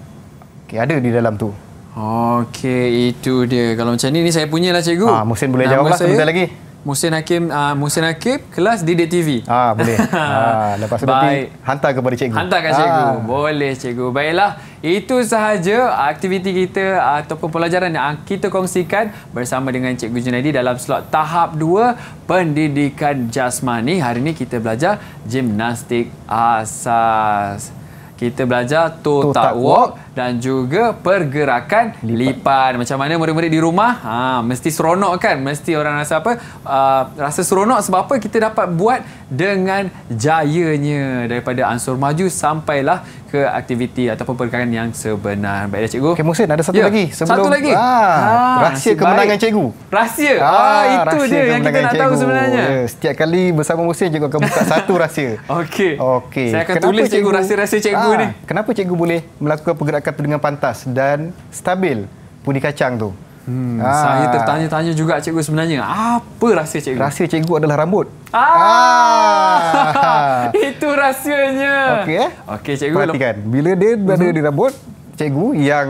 Okay, ada di dalam tu. Okey, itu dia. Kalau macam ni, ni saya punya lah cikgu. Ha, Mungkin boleh Nama jawab lah sebentar lagi. Musin Hakim uh, ah, Musin Hakim kelas Didik TV. Ah boleh. ah lepas Baik. hantar kepada cikgu. Hantar kepada cikgu. Ah. Boleh cikgu. Baiklah, itu sahaja aktiviti kita ataupun pelajaran yang kita kongsikan bersama dengan cikgu Junaidi dalam slot tahap 2 pendidikan jasmani. Hari ini kita belajar gimnastik asas. Kita belajar toe tuck walk. walk dan juga pergerakan lipat. lipat. Macam mana murid-murid di rumah? Ha, mesti seronok kan? Mesti orang rasa apa? Uh, rasa seronok sebab apa kita dapat buat dengan jayanya daripada ansur maju sampailah ke aktiviti ataupun pergerakan yang sebenar. Baiklah cikgu. Okey Musin, ada satu ya. lagi sebelum Satu lagi. Ha, ha, rahsia kemenangan baik. cikgu. Rahsia. Ha, ha, itu rahsia dia yang kita nak cikgu. tahu sebenarnya. Ya, setiap kali bersama Musin cikgu akan buka satu rahsia. Okey. Okay. Saya akan kenapa tulis cikgu rahsia-rahsia cikgu, rahsia -rahsia cikgu ha, ni. Kenapa cikgu boleh melakukan pergerakan akan dengan pantas dan stabil puni kacang tu. Hmm, ah. Saya tertanya-tanya juga cikgu sebenarnya. Apa rahsia cikgu? Rahsia cikgu adalah rambut. Ah. ah. Itu rahsianya. Okey eh. Okey cikgu. Perhatikan. Bila dia berada uh-huh. di rambut, cikgu yang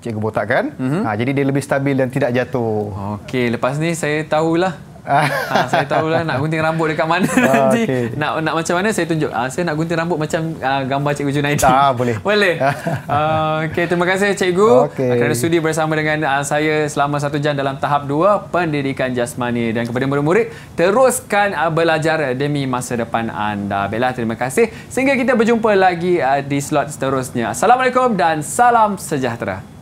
cikgu botakkan, uh-huh. ah, jadi dia lebih stabil dan tidak jatuh. Okey, lepas ni saya tahulah ha, saya tahu lah nak gunting rambut dekat mana oh, nanti. Okay. Nak nak macam mana saya tunjuk. Ha, saya nak gunting rambut macam uh, gambar Cikgu Junaidi. Ah, boleh. boleh. uh, okay, terima kasih Cikgu. Okay. Kerana sudi bersama dengan uh, saya selama satu jam dalam tahap dua pendidikan jasmani. Dan kepada murid-murid, teruskan uh, belajar demi masa depan anda. Bella, terima kasih. Sehingga kita berjumpa lagi uh, di slot seterusnya. Assalamualaikum dan salam sejahtera.